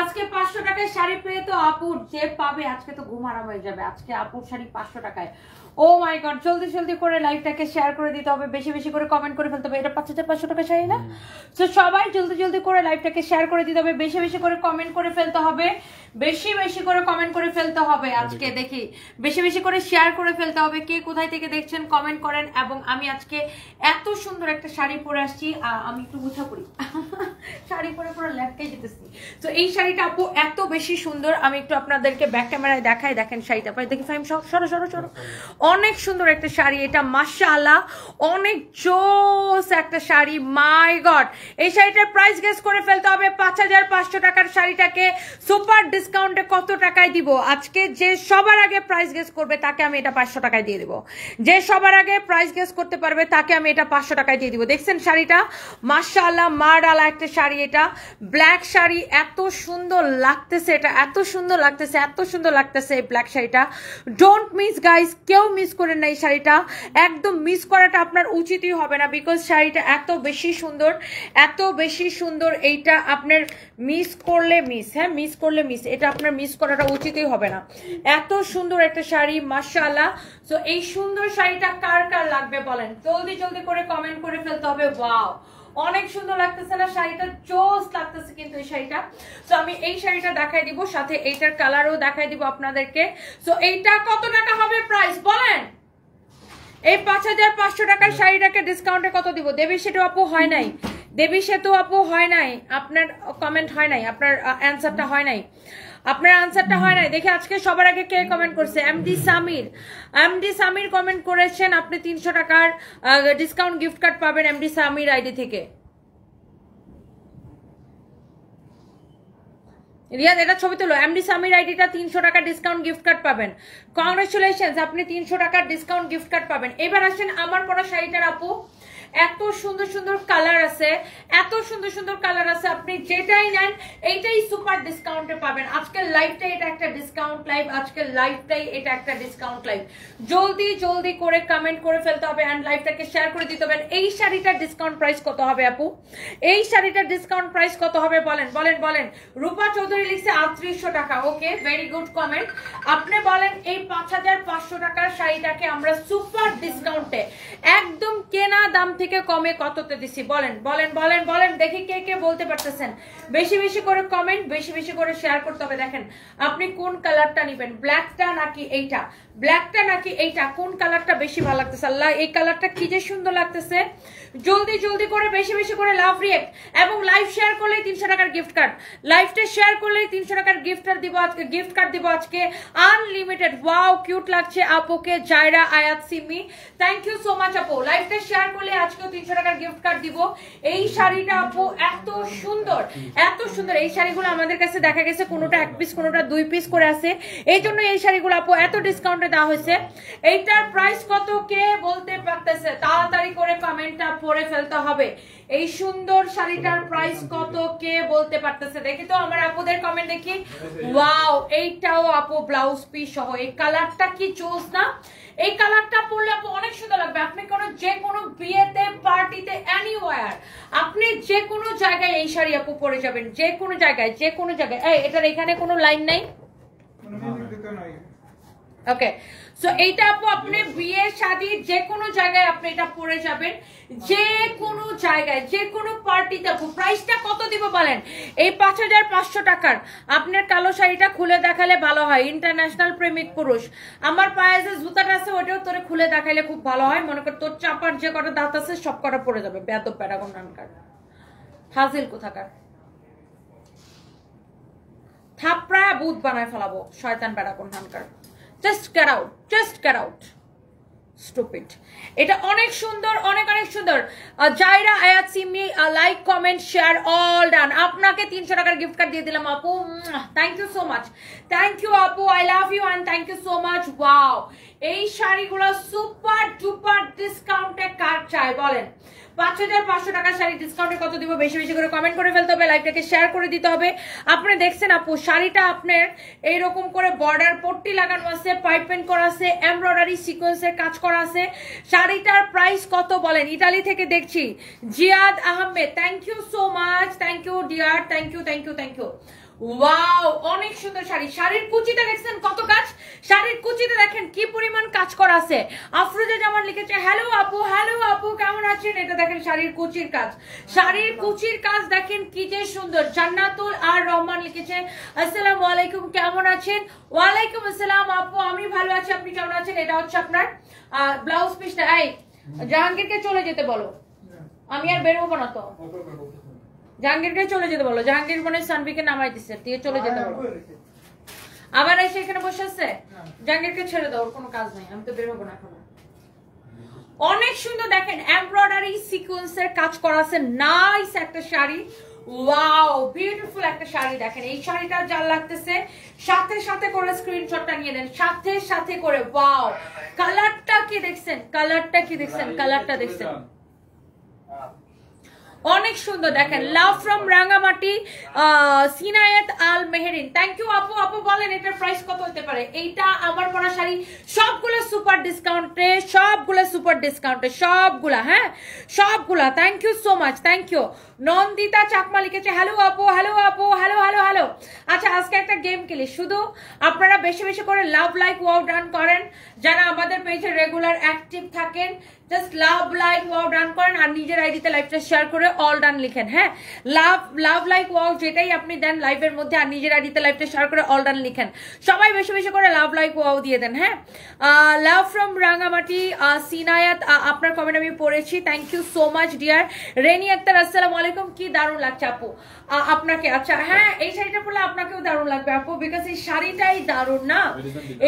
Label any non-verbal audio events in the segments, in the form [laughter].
আজকে পাঁচশো টাকায় শাড়ি পেয়ে তো আপুর যে পাবে আজকে তো ঘুম আরাম হয়ে যাবে আজকে আপুর শাড়ি পাঁচশো টাকায় ও মাই গড জলদি জলদি করে লাইভটাকে শেয়ার করে দিতে হবে বেশি বেশি করে কমেন্ট করে ফেলতে হবে এটা পাঁচ হাজার পাঁচশো টাকা শাড়ি না তো সবাই জলদি জলদি করে লাইভটাকে শেয়ার করে দিতে হবে বেশি বেশি করে কমেন্ট করে ফেলতে হবে বেশি বেশি করে কমেন্ট করে ফেলতে হবে আজকে আচ্ছা। দেখি বেশি বেশি করে শেয়ার করে ফেলতে হবে কে কোথায় থেকে দেখছেন কমেন্ট করেন এবং আমি আজকে এত সুন্দর একটা শাড়ি পরে আসছি আমি একটু গুছা করি [laughs] শাড়ি পরে পরে ল্যাপটাই যেতেছি তো এই শাড়িটা আপু এত বেশি সুন্দর আমি একটু আপনাদেরকে ব্যাক ক্যামেরায় দেখাই দেখেন শাড়িটা পরে দেখি ফাইম সরো সরো সরো অনেক সুন্দর একটা শাড়ি এটা মাসালা অনেক জোস একটা শাড়ি মাই গড এই শাড়িটার প্রাইস গেস করে ফেলতে হবে পাঁচ হাজার পাঁচশো টাকার শাড়িটাকে সুপার ডিসকাউন্টে কত টাকায় দিব আজকে যে সবার আগে প্রাইস গেস করবে তাকে আমি এটা পাঁচশো টাকায় দিয়ে দেবো যে সবার আগে প্রাইস গেস করতে পারবে তাকে আমি এটা পাঁচশো টাকায় দিয়ে দিব দেখছেন শাড়িটা আল্লাহ মার আলা একটা শাড়ি এটা ব্ল্যাক শাড়ি এত সুন্দর লাগতেছে এটা এত সুন্দর লাগতেছে এত সুন্দর লাগতেছে এই ব্ল্যাক শাড়িটা ডোন্ট মিস গাইস কেউ মিস করেন না এই শাড়িটা একদম মিস করাটা আপনার উচিতই হবে না বিকজ শাড়িটা এত বেশি সুন্দর এত বেশি সুন্দর এইটা আপনার মিস করলে মিস হ্যাঁ মিস করলে মিস এটা আপনার মিস করাটা উচিতই হবে না এত সুন্দর একটা শাড়ি মাসাল্লাহ সো এই সুন্দর শাড়িটা কার কার লাগবে বলেন জলদি জলদি করে কমেন্ট করে ফেলতে হবে ওয়াও অনেক সুন্দর লাগতেছে না শাড়িটা চোস লাগতেছে কিন্তু এই শাড়িটা তো আমি এই শাড়িটা দেখাই দিব সাথে এইটার কালারও দেখাই দিব আপনাদেরকে সো এইটা কত টাকা হবে প্রাইস বলেন এই পাঁচ হাজার পাঁচশো টাকার হ্যাঁ। শাড়িটাকে ডিসকাউন্টে কত দিব দেবী সেটা অপু হয় নাই দেবী সেতু আপু হয় নাই আপনার কমেন্ট হয় নাই আপনার অ্যান্সারটা হয় নাই আপনার আনসারটা হয় নাই দেখে আজকে সবার আগে কে কমেন্ট করছে M D Samir M D Samir comment করেছেন আপনি তিনশো টাকার ডিসকাউন্ট গিফট কার্ড পাবেন এমডি সামির আইডি থেকে রিয়াজ এটা ছবি তুলো এমডি সামির আইডিটা তিনশো টাকা ডিসকাউন্ট গিফট কার্ড পাবেন কংগ্রেচুলেশন আপনি তিনশো টাকার ডিসকাউন্ট গিফট কার্ড পাবেন এবার আসেন আমার পড়া শাড়িটার আপু এত সুন্দর সুন্দর কালার আছে এত সুন্দর সুন্দর কালার আছে আপনি যেটাই নেন এইটাই সুপার ডিসকাউন্টে পাবেন আজকের লাইভটাই এটা একটা ডিসকাউন্ট লাইভ আজকের লাইভটাই এটা একটা ডিসকাউন্ট লাইভ জলদি জলদি করে কমেন্ট করে ফেলতে হবে অ্যান্ড লাইভটাকে শেয়ার করে দিতে হবে এই শাড়িটার ডিসকাউন্ট প্রাইস কত হবে আপু এই শাড়িটার ডিসকাউন্ট প্রাইস কত হবে বলেন বলেন বলেন রূপা চৌধুরী লিখছে আটত্রিশশো টাকা ওকে ভেরি গুড কমেন্ট আপনি বলেন এই পাঁচ হাজার পাঁচশো টাকার শাড়িটাকে আমরা সুপার ডিসকাউন্টে একদম কেনা দাম থেকে কমে কততে দিছি বলেন বলেন বলেন বলেন দেখি কে কে বলতে পারতেছেন বেশি বেশি করে কমেন্ট বেশি বেশি করে শেয়ার করতে হবে দেখেন আপনি কোন কালারটা নেবেন ব্ল্যাকটা নাকি এইটা ব্ল্যাকটা নাকি এইটা কোন কালারটা বেশি ভালো লাগতেছে আল্লাহ এই কালারটা কি যে সুন্দর লাগতেছে জলদি জলদি করে বেশি বেশি করে লাভ রিয়েক্ট এবং লাইভ শেয়ার করলে তিনশো টাকার গিফট কার্ড লাইভটা শেয়ার করলে তিনশো টাকার গিফট কার্ড দিব আজকে গিফট কার্ড দিব আজকে আনলিমিটেড ওয়াও কিউট লাগছে আপুকে Zaira Ayat Simi thank you so much আপু লাইভটা শেয়ার করলে আজকেও তিনশো টাকার গিফট কার্ড দিব এই শাড়িটা আপু এত সুন্দর এত সুন্দর এই শাড়িগুলো আমাদের কাছে দেখা গেছে কোনোটা এক পিস কোনোটা দুই পিস করে আছে এই জন্য এই শাড়িগুলো আপু এত ডিসকাউন্ট ডিসকাউন্টে দেওয়া হয়েছে এইটার প্রাইস কত কে বলতে পারতেছে তাড়াতাড়ি করে কমেন্টটা পরে ফেলতে হবে এই সুন্দর শাড়িটার প্রাইস কত কে বলতে পারতেছে দেখি তো আমার আপুদের কমেন্ট দেখি ওয়াও এইটাও আপু ব্লাউজ পিস সহ এই কালারটা কি চুজ না এই কালারটা পরলে আপু অনেক সুন্দর লাগবে আপনি কোনো যে কোনো বিয়েতে পার্টিতে এনিওয়ার আপনি যে কোনো জায়গায় এই শাড়ি আপু পরে যাবেন যে কোনো জায়গায় যে কোনো জায়গায় এই এটার এখানে কোনো লাইন নাই ওকে সো এইটা আপু আপনি বিয়ে শাদি যে কোনো জায়গায় আপনি এটা পরে যাবেন যে কোনো জায়গায় যে কোনো পার্টিতে আপু প্রাইসটা কত দিব বলেন এই পাঁচ হাজার পাঁচশো টাকার আপনার কালো শাড়িটা খুলে দেখালে ভালো হয় ইন্টারন্যাশনাল প্রেমিক পুরুষ আমার পায়ে যে জুতাটা আছে ওটাও তোরে খুলে দেখাইলে খুব ভালো হয় মনে কর তোর চাপার যে কটা দাঁত আছে সব কটা পড়ে যাবে বেদব প্যারাগন নানকার হাজিল কোথাকার থাপড়ায় বুধ বানায় ফেলাবো শয়তান প্যারাগন কোন হানকার just cut out just cut out stupid এটা অনেক সুন্দর অনেক অনেক সুন্দর জাইরা আয়াত মি like comment share all done আপনাকে তিনশো টাকার গিফট কার্ড দিয়ে দিলাম আপু thank you so much thank you আপু I love you and thank you so much wow এই শাড়িগুলো সুপার ডুপার ডিসকাউন্টে কার্ড চাই বলেন পাঁচ হাজার পাঁচশো টাকা শাড়ি ডিসকাউন্টে কত দিব বেশি বেশি করে কমেন্ট করে ফেলতে হবে লাইভটাকে শেয়ার করে দিতে হবে আপনি দেখছেন আপু শাড়িটা আপনার এইরকম করে বর্ডার পট্টি লাগানো আছে পাইপ পেন্ট করা আছে এমব্রয়ডারি সিকোয়েন্সের কাজ করা আছে শাড়িটার প্রাইস কত বলেন ইটালি থেকে দেখছি Ziad Ahmed thank you so much thank you dear thank you thank you thank you wow অনেক সুন্দর শাড়ি শাড়ির কুচিতে দেখছেন কত কাজ শাড়ির কুচিতে দেখেন কি পরিমাণ কাজ করা আছে আফরোজা জামান লিখেছে হ্যালো আপু হ্যালো আপু কেমন আছেন এটা দেখেন শাড়ির কুচির কাজ শাড়ির কুচির কাজ দেখেন কি যে সুন্দর জান্নাতুল আর রহমান লিখেছে আসসালামু আলাইকুম কেমন আছেন ওয়ালাইকুম আসসালাম আপু আমি ভালো আছি আপনি কেমন আছেন এটা হচ্ছে আপনার ব্লাউজ পিসটা এই জাহাঙ্গীরকে চলে যেতে বলো আমি আর বের হবো না তো জাহাঙ্গীরকে চলে যেতে বলো জাহাঙ্গীর মনে সানভিকে নামাই দিছে দিয়ে চলে যেতে বলো হ্যাঁ, আবার এসে এখানে বসে আছে হ্যাঁ। জাহাঙ্গীরকে ছেড়ে দাও কোনো কাজ নাই আমি তো বের হবো না এখন অনেক সুন্দর দেখেন এমব্রয়ডারি সিকোয়েন্সের কাজ করা আছে নাইস একটা শাড়ি ওয়াও বিউটিফুল একটা শাড়ি দেখেন এই শাড়িটা যার লাগতেছে সাথে সাথে করে স্ক্রিনশটটা নিয়ে নেন সাথে সাথে করে ওয়াও কালারটা কি দেখছেন কালারটা কি দেখছেন কালারটা দেখছেন অনেক সুন্দর দেখেন love from Rangamati Sinayet Al Meherin thank you আপু আপু বলেন এটার প্রাইস কত হতে পারে এইটা আমার পড়া শাড়ি সবগুলো সুপার ডিসকাউন্টে সবগুলো সুপার ডিসকাউন্টে সবগুলা হ্যাঁ সবগুলা thank you so much thank you Nandita Chakma লিখেছে হ্যালো আপু হ্যালো আপু হ্যালো হ্যালো হ্যালো আচ্ছা আজকে একটা গেম খেলি শুধু আপনারা বেশি বেশি করে লাভ লাইক ওয়াউট ডান করেন যারা আমাদের পেজে রেগুলার অ্যাক্টিভ থাকেন just love like wow done করেন আর নিজের আইডিতে লাইভটা শেয়ার করে অল ডান লিখেন হ্যাঁ লাভ লাভ লাইক ওয়াও যেটাই আপনি দেন লাইভের মধ্যে আর নিজের আইডিতে লাইভটা শেয়ার করে অল ডান লিখেন সবাই বেশি বেশি করে লাভ লাইক ওয়াও দিয়ে দেন হ্যাঁ লাভ ফ্রম রাঙামাটি সিনায়াত আপনার কমেন্ট আমি পড়েছি thank you so much dear Reni Akter আসসালামু আলাইকুম কি দারুণ লাগছে আপু আপনাকে আচ্ছা হ্যাঁ এই শাড়িটা পড়লে আপনাকেও দারুণ লাগবে আপু বিকজ এই শাড়িটাই দারুণ না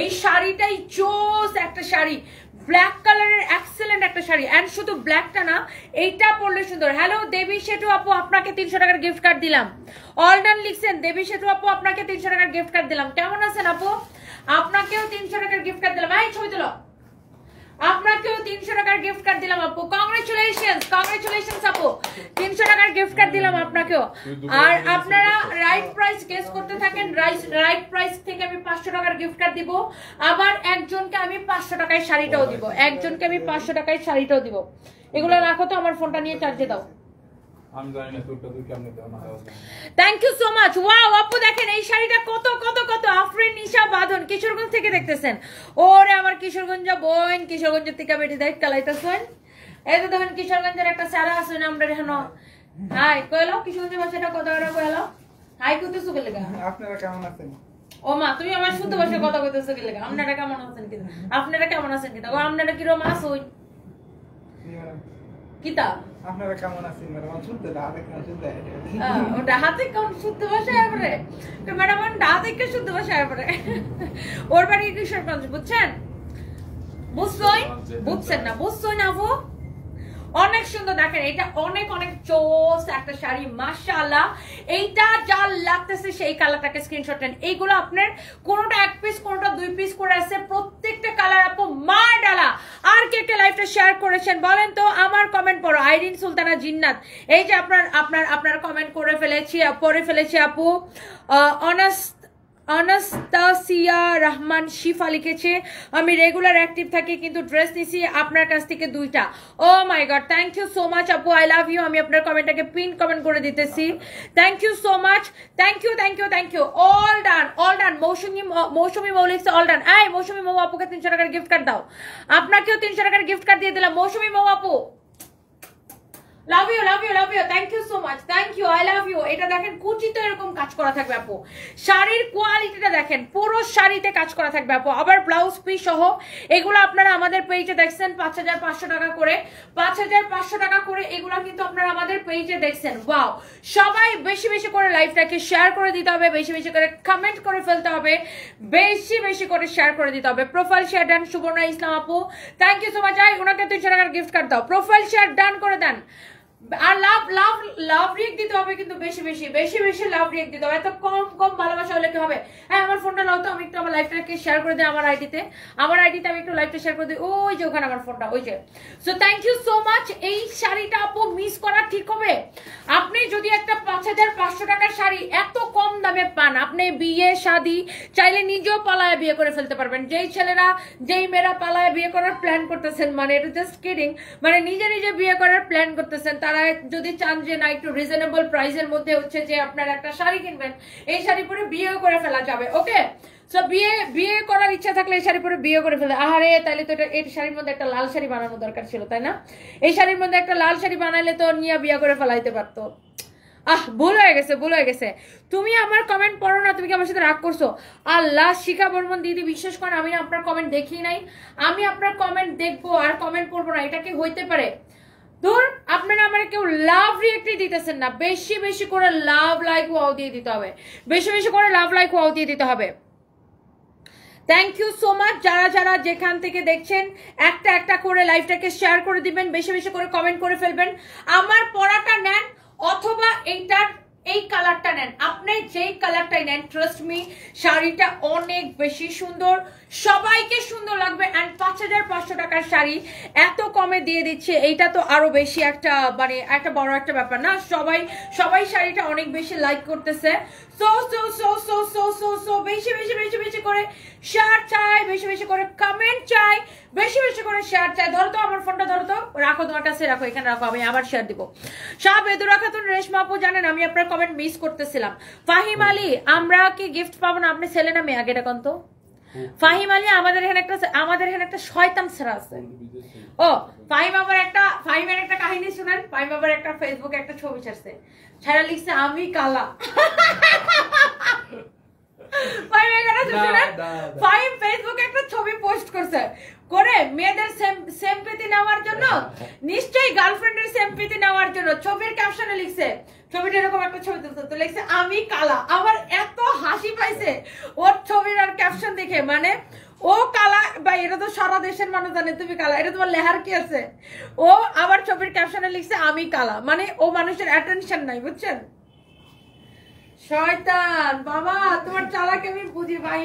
এই শাড়িটাই চোস একটা শাড়ি ব্ল্যাক কালারের এক্সেলেন্ট একটা শাড়ি অ্যান্ড শুধু ব্ল্যাকটা না এইটা পরলে সুন্দর হ্যালো দেবী সেটু আপু আপনাকে তিনশো টাকার গিফট কার্ড দিলাম ডান লিখছেন দেবী সেটু আপু আপনাকে তিনশো টাকার গিফট কার্ড দিলাম কেমন আছেন আপু আপনাকেও তিনশো টাকার গিফট কার্ড দিলাম ভাই ছবি তোলো আপনাকেও তিনশো টাকার গিফট কার্ড দিলাম আপু কংগ্রেচুলেশন কংগ্রেচুলেশন আপু তিনশো টাকার গিফট কার্ড দিলাম আপনাকেও আর আপনারা রাইট প্রাইস গেস করতে থাকেন রাইট প্রাইস থেকে আমি পাঁচশো টাকার গিফট কার্ড দিব আবার একজনকে আমি পাঁচশো টাকায় শাড়িটাও দিব একজনকে আমি পাঁচশো টাকায় শাড়িটাও দিব এগুলো রাখো তো আমার ফোনটা নিয়ে চার্জে দাও থ্যাংক ইউ সো মাচ আপু দেখেন এই শাড়িটা কত কত কত কিশোরগঞ্জ থেকে দেখতেছেন ওরে আমার কিশোরগঞ্জ বেটি কিশোরগঞ্জের একটা সারা না আমরা কইলো কইলো হাই আপনারা কেমন আছেন ও মা তুমি আমার কথা আপনারা কেমন আছেন কিন্তু আপনারা কেমন আছেন কিন্তু আপনারা কিরম আসুন কিতা আপনারা কেমন আছেন ম্যাডাম শুনতে ডাহাতে কেন শুনতে ও ডাহাতে কোন শুনতে বসে এবারে তো ম্যাডাম আমি ডাহাতে কে শুনতে বসে এবারে ওর বাড়ি কিশোরগঞ্জ বুঝছেন বুঝছই বুঝছেন না বুঝছই না ও অনেক সুন্দর দেখেন এটা অনেক অনেক চোস একটা শাড়ি মাশাআল্লাহ এইটা যা লাগতেছে সেই কালারটাকে স্ক্রিনশট নেন এইগুলো আপনার কোনোটা এক পিস কোনোটা দুই পিস করে আছে প্রত্যেকটা কালার আপু মার ডালা আর কে কে লাইফটা শেয়ার করেছেন বলেন তো আমার কমেন্ট পড়ো আইরিন সুলতানা জিন্নাত এই যে আপনার আপনার আপনার কমেন্ট করে ফেলেছি পড়ে ফেলেছি আপু অনেস্ট আনাস্তাসিয়া রহমান শিফা লিখেছে আমি রেগুলার অ্যাক্টিভ থাকি কিন্তু ড্রেস নিছি আপনার কাছ থেকে দুইটা oh my god thank you so much আপু আই লাভ ইউ আমি আপনার কমেন্টটাকে পিন কমেন্ট করে দিতেছি thank you so much thank you thank you thank you all done all done Mousumi Mousumi Mou লিখছে অল ডান আই মৌসুমি মৌ আপুকে তিনশো টাকার গিফট কার্ড দাও আপনাকেও তিনশো টাকার গিফট কার্ড দিয়ে দিলাম মৌসুমি মৌ আপু love you love you love you thank you so much thank you I love you এটা দেখেন কুচিতে এরকম কাজ করা থাকবে আপু শাড়ির কোয়ালিটিটা দেখেন পুরো শাড়িতে কাজ করা থাকবে আপু আবার ব্লাউজ পিস সহ এগুলো আপনারা আমাদের পেজে দেখছেন পাঁচ হাজার পাঁচশো টাকা করে পাঁচ হাজার পাঁচশো টাকা করে এগুলো কিন্তু আপনারা আমাদের পেজে দেখছেন ওয়াও সবাই বেশি বেশি করে লাইফটাকে শেয়ার করে দিতে হবে বেশি বেশি করে কমেন্ট করে ফেলতে হবে বেশি বেশি করে শেয়ার করে দিতে হবে profile share done Suborna Islam আপু থ্যাংক ইউ সো মাচ আই ওনাকে দুইশো টাকার গিফট কার্ড দাও প্রোফাইল শেয়ার ডান করে দেন আর লাভ লাভ লাভ রিয়েক্ট দিতে হবে কিন্তু বেশি বেশি বেশি বেশি লাভ রিয়েক্ট দিতে হবে এত কম কম ভালোবাসা হলে কি হবে হ্যাঁ আমার ফোনটা লাও তো আমি একটু আমার লাইফটাকে শেয়ার করে দিই আমার আইডিতে আমার আইডিতে আমি একটু লাইফটা শেয়ার করে দিই ওই যে ওখানে আমার ফোনটা ওই যে so thank you so much এই শাড়িটা আপু মিস করা ঠিক হবে আপনি যদি একটা পাঁচ হাজার পাঁচশো টাকার শাড়ি এত কম দামে পান আপনি বিয়ে শাদি চাইলে নিজেও পালায় বিয়ে করে ফেলতে পারবেন যেই ছেলেরা যেই মেয়েরা পালায় বিয়ে করার প্ল্যান করতেছেন মানে এটা জাস্ট কিডিং মানে নিজে নিজে বিয়ে করার প্ল্যান করতেছেন তারা যদি চান যে না একটু রিজনেবল প্রাইসের মধ্যে হচ্ছে যে আপনার একটা শাড়ি কিনবেন এই শাড়ি পরে বিয়েও করে ফেলা যাবে ওকে সো বিয়ে বিয়ে করার ইচ্ছা থাকলে এই শাড়ি পরে বিয়ে করে ফেলে আহারে তাহলে তো এটা এই শাড়ির মধ্যে একটা লাল শাড়ি বানানো দরকার ছিল তাই না এই শাড়ির মধ্যে একটা লাল শাড়ি বানাইলে তো নিয়ে বিয়ে করে ফেলাইতে পারতো আহ ভুল হয়ে গেছে ভুল হয়ে গেছে তুমি আমার কমেন্ট পড়ো না তুমি কি আমার সাথে রাগ করছো আর আল্লাহ শিখা বর্মন দিদি বিশ্বাস করেন আমি আপনার কমেন্ট দেখি নাই আমি আপনার কমেন্ট দেখবো আর কমেন্ট পড়বো না এটা কি হইতে পারে ধর আপনারা আমার কেউ লাভ রিয়েক্টই দিতেছেন না বেশি বেশি করে লাভ লাইক ওয়াও দিয়ে দিতে হবে বেশি বেশি করে লাভ লাইক ওয়াও দিয়ে দিতে হবে থ্যাংক ইউ সো মাচ যারা যারা যেখান থেকে দেখছেন একটা একটা করে লাইভটাকে শেয়ার করে দিবেন বেশি বেশি করে কমেন্ট করে ফেলবেন আমার পড়াটা নেন অথবা এইটার এই কালারটা নেন আপনি যেই কালারটাই নেন ট্রাস্ট মি শাড়িটা অনেক বেশি সুন্দর সবাইকে সুন্দর লাগবে অ্যান্ড পাঁচ হাজার পাঁচশো টাকার শাড়ি এত কমে দিয়ে দিচ্ছে এইটা তো আরও বেশি একটা মানে একটা বড় একটা ব্যাপার না সবাই সবাই শাড়িটা অনেক বেশি লাইক করতেছে so so so so so so so বেশি বেশি বেশি বেশি করে শেয়ার চাই বেশি বেশি করে কমেন্ট চাই বেশি বেশি করে শেয়ার চাই ধরো তো আমার ফোনটা ধরো তো রাখো তোমার কাছে রাখো এখানে রাখো আমি আবার শেয়ার দিব শাহ বেদুরা খাতুন রেশমা আপু জানেন আমি আপনার কমেন্ট মিস করতেছিলাম ফাহিম আলী আমরা কি গিফট পাবো না আপনি ছেলে না মেয়ে আগে এটা তো ফাহিম আলী আমাদের এখানে একটা আমাদের এখানে একটা শয়তান সেরা আছে ও ফাহিম আবার একটা ফাহিমের একটা কাহিনী শুনেন ফাহিম আবার একটা ফেসবুকে একটা ছবি ছাড়ছে সারা লিখছে আমি কালা পোস্ট করছে করে মেয়েদের নেওয়ার জন্য নেওয়ার জন্য ছবির লিখছে ছবিটা এরকম একটা ছবি তো লিখছে আমি কালা আমার এত হাসি পাইছে ওর ছবির আর ক্যাপশন দেখে মানে ও কালা বা এটা তো সারা দেশের মানুষ জানে তুমি কালা এটা তোমার লেহার কি আছে ও আমার ছবির ক্যাপশনে লিখছে আমি কালা মানে ও মানুষের অ্যাটেনশন নাই বুঝছেন শয়তান বাবা তোমার চালাকে আমি বুঝি ভাই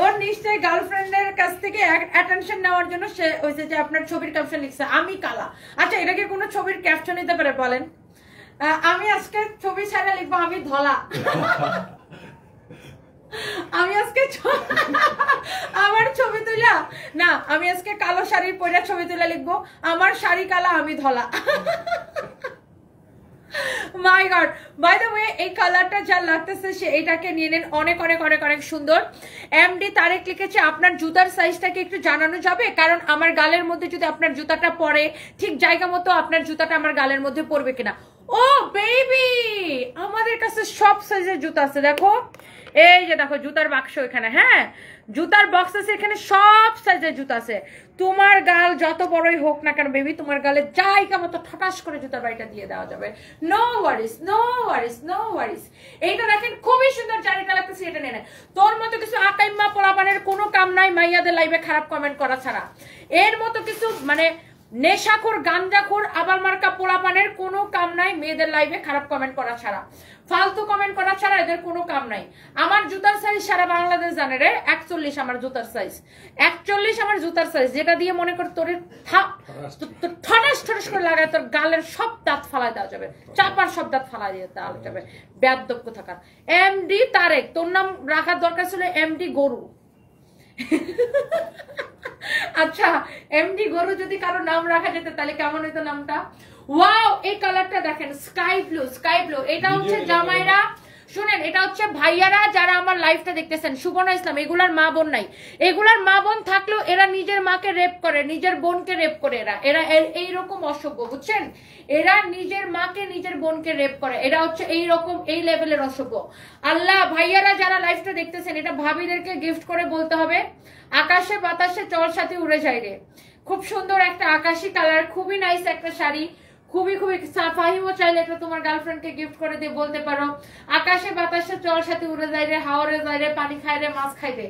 ওর নিশ্চয় গার্লফ্রেন্ডের কাছ থেকে অ্যাটেনশন নেওয়ার জন্য সে হয়েছে যে আপনার ছবির ক্যাপশন লিখছে আমি কালা আচ্ছা এটাকে কোনো ছবির ক্যাপশন নিতে পারে বলেন আমি আজকে ছবি ছাড়া লিখবো আমি ধলা [laughs] আমি আজকে আমার ছবি তুলা না আমি আজকে কালো শাড়ির পরে ছবি তুলে লিখবো আমার শাড়ি কালা আমি ধলা my god by the way এই কালারটা যা লাগতেছে সে এটাকে নিয়ে নেন অনেক অনেক অনেক অনেক সুন্দর এমডি তারেক লিখেছে আপনার জুতার সাইজটাকে একটু জানানো যাবে কারণ আমার গালের মধ্যে যদি আপনার জুতাটা পরে ঠিক জায়গা মতো আপনার জুতাটা আমার গালের মধ্যে পড়বে কিনা ও বেবি আমাদের কাছে সব সাইজের জুতা আছে দেখো এই যে দেখো জুতার বাক্স এখানে হ্যাঁ জুতার বক্স আছে এখানে সব সাইজের জুতা আছে তোমার গাল যত বড়ই হোক না কেন বেবি তোমার গালে যাই মতো ঠটাস করে জুতার বাড়িটা দিয়ে দেওয়া যাবে নো ওয়ারিস নো ওয়ারিস নো ওয়ারিস এইটা দেখেন খুবই সুন্দর জারিটা লাগতেছে এটা নিয়ে তোর মতো কিছু আকাইম্মা পোলাপানের কোনো কাম নাই মাইয়াদের লাইভে খারাপ কমেন্ট করা ছাড়া এর মতো কিছু মানে নেশাখোর গাঞ্জাখোর আবার মার্কা পোলাপানের কোনো কাম নাই মেয়েদের লাইভে খারাপ কমেন্ট করা ছাড়া ফালতু কমেন্ট করা ছাড়া এদের কোনো কাম নাই আমার জুতার সাইজ সারা বাংলাদেশ জানে রে একচল্লিশ আমার জুতার সাইজ একচল্লিশ আমার জুতার সাইজ যেটা দিয়ে মনে কর তোর ঠটাস ঠটাস করে লাগায় তোর গালের সব দাঁত ফালাই দেওয়া যাবে চাপার সব দাঁত ফালাই দিয়ে দেওয়া যাবে ব্যাধক্য থাকার এমডি তারেক তোর নাম রাখার দরকার ছিল এমডি গরু আচ্ছা এমডি গরু যদি কারো নাম রাখা যেত তাহলে কেমন হইতো নামটা ওয়াও এই কালারটা দেখেন স্কাই ব্লু স্কাই ব্লু এটা হচ্ছে জামাইরা শুনেন এটা হচ্ছে ভাইয়ারা যারা আমার লাইফটা দেখতেছেন সুবর্ণা ইসলাম এগুলার মা বোন নাই এগুলার মা বোন থাকলেও এরা নিজের মাকে রেপ করে নিজের বোনকে রেপ করে এরা এরা এইরকম অসভ্য বুঝছেন এরা নিজের মাকে নিজের বোনকে রেপ করে এরা হচ্ছে এই রকম এই লেভেলের অসভ্য আল্লাহ ভাইয়ারা যারা লাইফটা দেখতেছেন এটা ভাবিদেরকে গিফট করে বলতে হবে আকাশে বাতাসে চল সাথে উড়ে যায় রে খুব সুন্দর একটা আকাশি কালার খুবই নাইস একটা শাড়ি খুবই খুবই ফাহিমও চাইলে এটা তোমার গার্লফ্রেন্ডকে গিফট করে দিয়ে বলতে পারো আকাশে বাতাসে চল সাথে উড়ে যাই রে হাওড়ে যাই রে পানি খাই রে মাছ খাই রে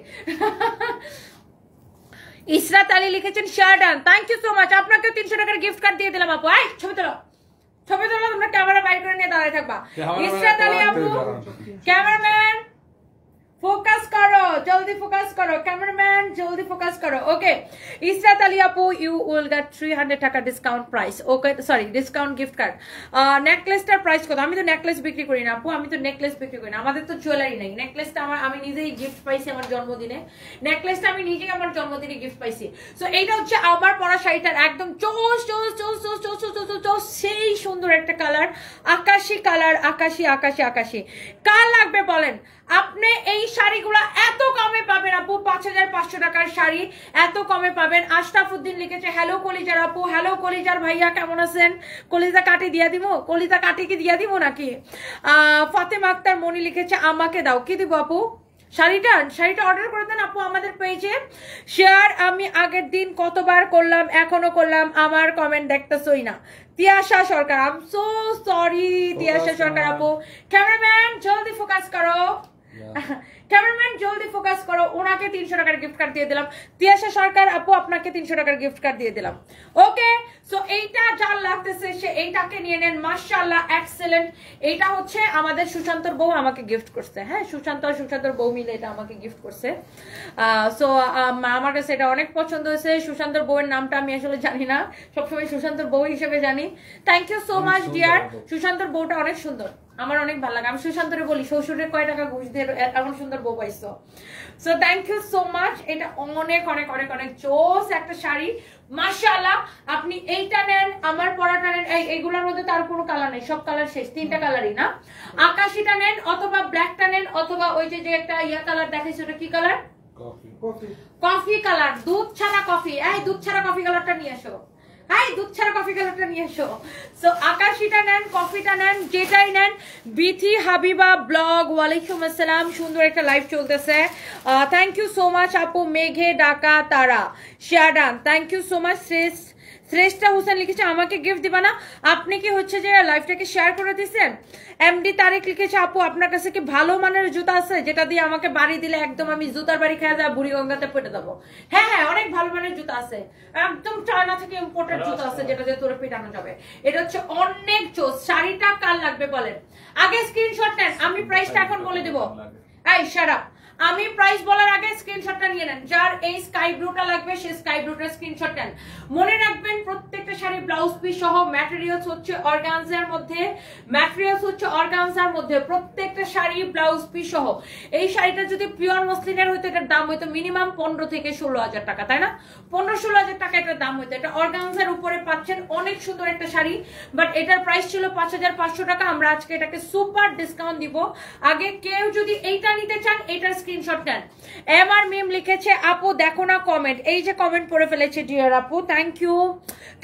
ইসরাত আলী লিখেছেন share done thank you so much আপনাকে তিনশো টাকার গিফট কার্ড দিয়ে দিলাম আপু আয় ছবি তোলো ছবি তোলো তোমরা ক্যামেরা বাইর করে নিয়ে দাঁড়ায় থাকবা ইসরাত আলী আপু ক্যামেরাম্যান ফোকাস করো জলদি ফোকাস করো ক্যামেরাম্যান জলদি ফোকাস করো ওকে ইসরাত আলী আপু you will get three hundred টাকা discount price okay sorry discount gift card নেকলেসটার প্রাইস কত আমি তো নেকলেস বিক্রি করি না আপু আমি তো নেকলেস বিক্রি করি না আমাদের তো জুয়েলারি নাই নেকলেসটা আমার আমি নিজেই গিফট পাইছি আমার জন্মদিনে নেকলেসটা আমি নিজেই আমার জন্মদিনে গিফট পাইছি সো এইটা হচ্ছে আমার পরা শাড়িটার একদম চোস চোস চোস চোস চোস চোস চোস চোস সেই সুন্দর একটা কালার আকাশি কালার আকাশি আকাশি আকাশি কার লাগবে বলেন আপনি এই শাড়িগুলো এত কমে পাবেন আপু পাঁচ হাজার পাঁচশো টাকার শাড়ি এত কমে পাবেন আশরাফুদ্দিন লিখেছে হ্যালো কলিজার আপু হ্যালো কলিজার ভাইয়া কেমন আছেন কলিজা কাটি দিয়া দিব কলিজা কাটি কি দিয়া দিব নাকি ফাতেমা আক্তার মনি লিখেছে আমাকে দাও কি দিব আপু শাড়িটা শাড়িটা অর্ডার করে দেন আপু আমাদের পেয়েছে শেয়ার আমি আগের দিন কতবার করলাম এখনো করলাম আমার কমেন্ট দেখতেছই না Tiasha Sarkar I'm so sorry Tiasha Sarkar আপু ক্যামেরাম্যান জলদি ফোকাস করো ক্যামেরাম্যান [laughs] জলদি ফোকাস করো ওনাকে তিনশো টাকার গিফট কার্ড দিয়ে দিলাম তিয়াশা সরকার আপু আপনাকে তিনশো টাকার গিফট কার্ড দিয়ে দিলাম ওকে সো এইটা যার লাগতেছে সে এইটাকে নিয়ে নেন মার্শাল্লাহ এক্সেলেন্ট এইটা হচ্ছে আমাদের সুশান্তর বউ আমাকে গিফট করছে হ্যাঁ সুশান্ত আর সুশান্তর বউ মিলে এটা আমাকে গিফট করছে সো আমার কাছে এটা অনেক পছন্দ হয়েছে সুশান্তর বউয়ের নামটা আমি আসলে জানি না সবসময় সুশান্তর বউ হিসেবে জানি thank you so much dear সুশান্তর বউটা অনেক সুন্দর আমার অনেক ভালো লাগে আমি সুশান্তরে বলি শ্বশুরে কয় টাকা ঘুষ দিয়ে এমন সুন্দর বউ পাইছো so thank you so much এটা অনেক অনেক অনেক অনেক জোস একটা শাড়ি মার্শাল্লাহ আপনি এইটা নেন আমার পরাটা নেন এইগুলোর মধ্যে তার কোনো কালার নেই সব কালার শেষ তিনটা কালারই না আকাশিটা নেন অথবা ব্ল্যাকটা নেন অথবা ওই যে যে একটা ইয়া কালার দেখেছি ওটা কি কালার কফি কালার দুধ ছাড়া কফি এই দুধ ছাড়া কফি কালারটা নিয়ে আসো কফি কালারটা নিয়ে সো আকাশিটা নেন কফিটা নেন যেটাই নেন হাবিবা ব্লগ ওয়ালাইকুম আসসালাম সুন্দর একটা থ্যাংক ইউ সো মাচ আপু মেঘে ডাকা তারা share done thank you so much শ্রেষ্ঠ শ্রেষ্ঠা হোসেন লিখেছে আমাকে গিফট দিবা না আপনি কি হচ্ছে যে লাইফটাকে শেয়ার করে দিচ্ছেন এমডি তারিখ লিখেছে আপু আপনার কাছে কি ভালো মানের জুতা আছে যেটা দিয়ে আমাকে বাড়ি দিলে একদম আমি জুতার বাড়ি খেয়ে যাবো গঙ্গাতে পেটে দেবো হ্যাঁ হ্যাঁ অনেক ভালো মানের জুতা আছে একদম চায়না থেকে ইম্পোর্টেড জুতা আছে যেটা দিয়ে তোরে পেটানো যাবে এটা হচ্ছে অনেক চোস শাড়িটা কাল লাগবে বলেন আগে স্ক্রিনশট নেন আমি প্রাইসটা এখন বলে দেবো এই সারা আমি প্রাইস বলার আগে স্ক্রিনশটটা নিয়ে নেন যার এই স্কাই ব্লুটা লাগবে সে স্কাই ব্লুটার স্ক্রিনশট নেন মনে রাখবেন প্রত্যেকটা শাড়ি ব্লাউজ পিস সহ ম্যাটেরিয়ালস হচ্ছে অর্গানজার মধ্যে ম্যাটেরিয়ালস হচ্ছে অর্গানজার মধ্যে প্রত্যেকটা শাড়ি ব্লাউজ পিস সহ এই শাড়িটা যদি পিওর মসলিনের হইতো এটার দাম হইতো মিনিমাম পনেরো থেকে ষোলো হাজার টাকা তাই না পনেরো ষোলো হাজার টাকা এটার দাম হইতো এটা অর্গানজার উপরে পাচ্ছেন অনেক সুন্দর একটা শাড়ি বাট এটার প্রাইস ছিল পাঁচ হাজার পাঁচশো টাকা আমরা আজকে এটাকে সুপার ডিসকাউন্ট দিব আগে কেউ যদি এইটা নিতে চান এটার স্ক্রিনশট নেন এম আর মিম লিখেছে আপু দেখো না কমেন্ট এই যে কমেন্ট পড়ে ফেলেছে ডিয়ার আপু thank you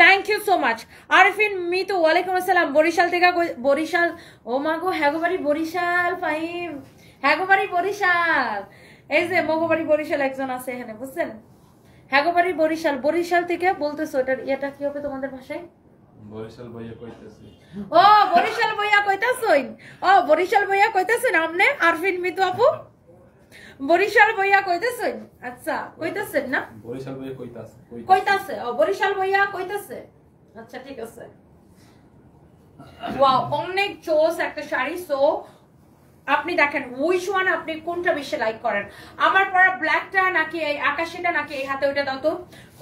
thank you so much Arfin Mitu ওয়ালাইকুম আসসালাম বরিশাল থেকে বরিশাল ও হ্যাগোবাড়ি বরিশাল হ্যাগোবাড়ি বরিশাল এই যে মগোবাড়ি বরিশাল একজন আছে এখানে বুঝছেন হ্যাগোবাড়ি বরিশাল বরিশাল থেকে বলতেছো এটার এটা কি হবে তোমাদের ভাষায় বরিশাল বইয়া কইতাছি ও বরিশাল বইয়া কইতাছই ও বরিশাল বইয়া কইতাছেন আপনি আরফিন মিতু আপু বরিশাল বইয়া কইতেছেন আচ্ছা কইতেছেন না বরিশাল বইয়া কইতাছে কইতাছে ও বরিশাল বইয়া কইতাছে আচ্ছা ঠিক আছে ওয়াও অনেক চোস একটা শাড়ি সো আপনি দেখেন উইচ ওয়ান আপনি কোনটা বেশি লাইক করেন আমার পরা ব্ল্যাকটা নাকি এই আকাশিটা নাকি এই হাতে ওইটা দাও তো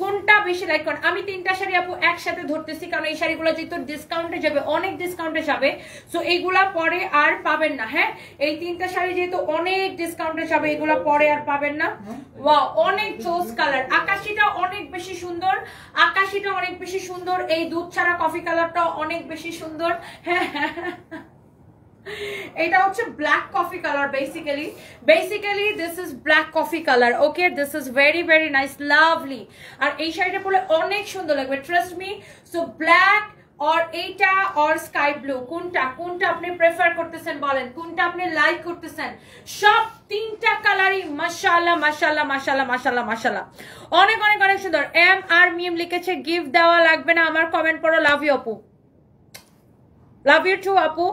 কোনটা বেশি লাইক করেন আমি তিনটা শাড়ি আপু একসাথে ধরতেছি কারণ এই শাড়িগুলো যেহেতু ডিসকাউন্টে যাবে অনেক ডিসকাউন্টে যাবে সো এইগুলা পরে আর পাবেন না হ্যাঁ এই তিনটা শাড়ি যেহেতু অনেক ডিসকাউন্টে যাবে এগুলা পরে আর পাবেন না ওয়া অনেক চোস কালার আকাশিটা অনেক বেশি সুন্দর আকাশিটা অনেক বেশি সুন্দর এই দুধ ছাড়া কফি কালারটা অনেক বেশি সুন্দর হ্যাঁ এটা হচ্ছে black coffee colour basically basically this is black coffee colour okay this is very very nice lovely আর এই শাড়িটা পরে অনেক সুন্দর লাগবে ট্রাস্ট মি সো ব্ল্যাক আর এইটা আর স্কাই ব্লু কোনটা কোনটা আপনি প্রেফার করতেছেন বলেন কোনটা আপনি লাইক করতেছেন সব তিনটা কালারই মাশাআল্লাহ মাশাআল্লাহ মাশাআল্লাহ মাশাআল্লাহ মাশাআল্লাহ অনেক অনেক অনেক সুন্দর এম আর মিম লিখেছে গিফট দেওয়া লাগবে না আমার কমেন্ট পড়ো লাভ ইউ অপু লাভ ইউ টু আপু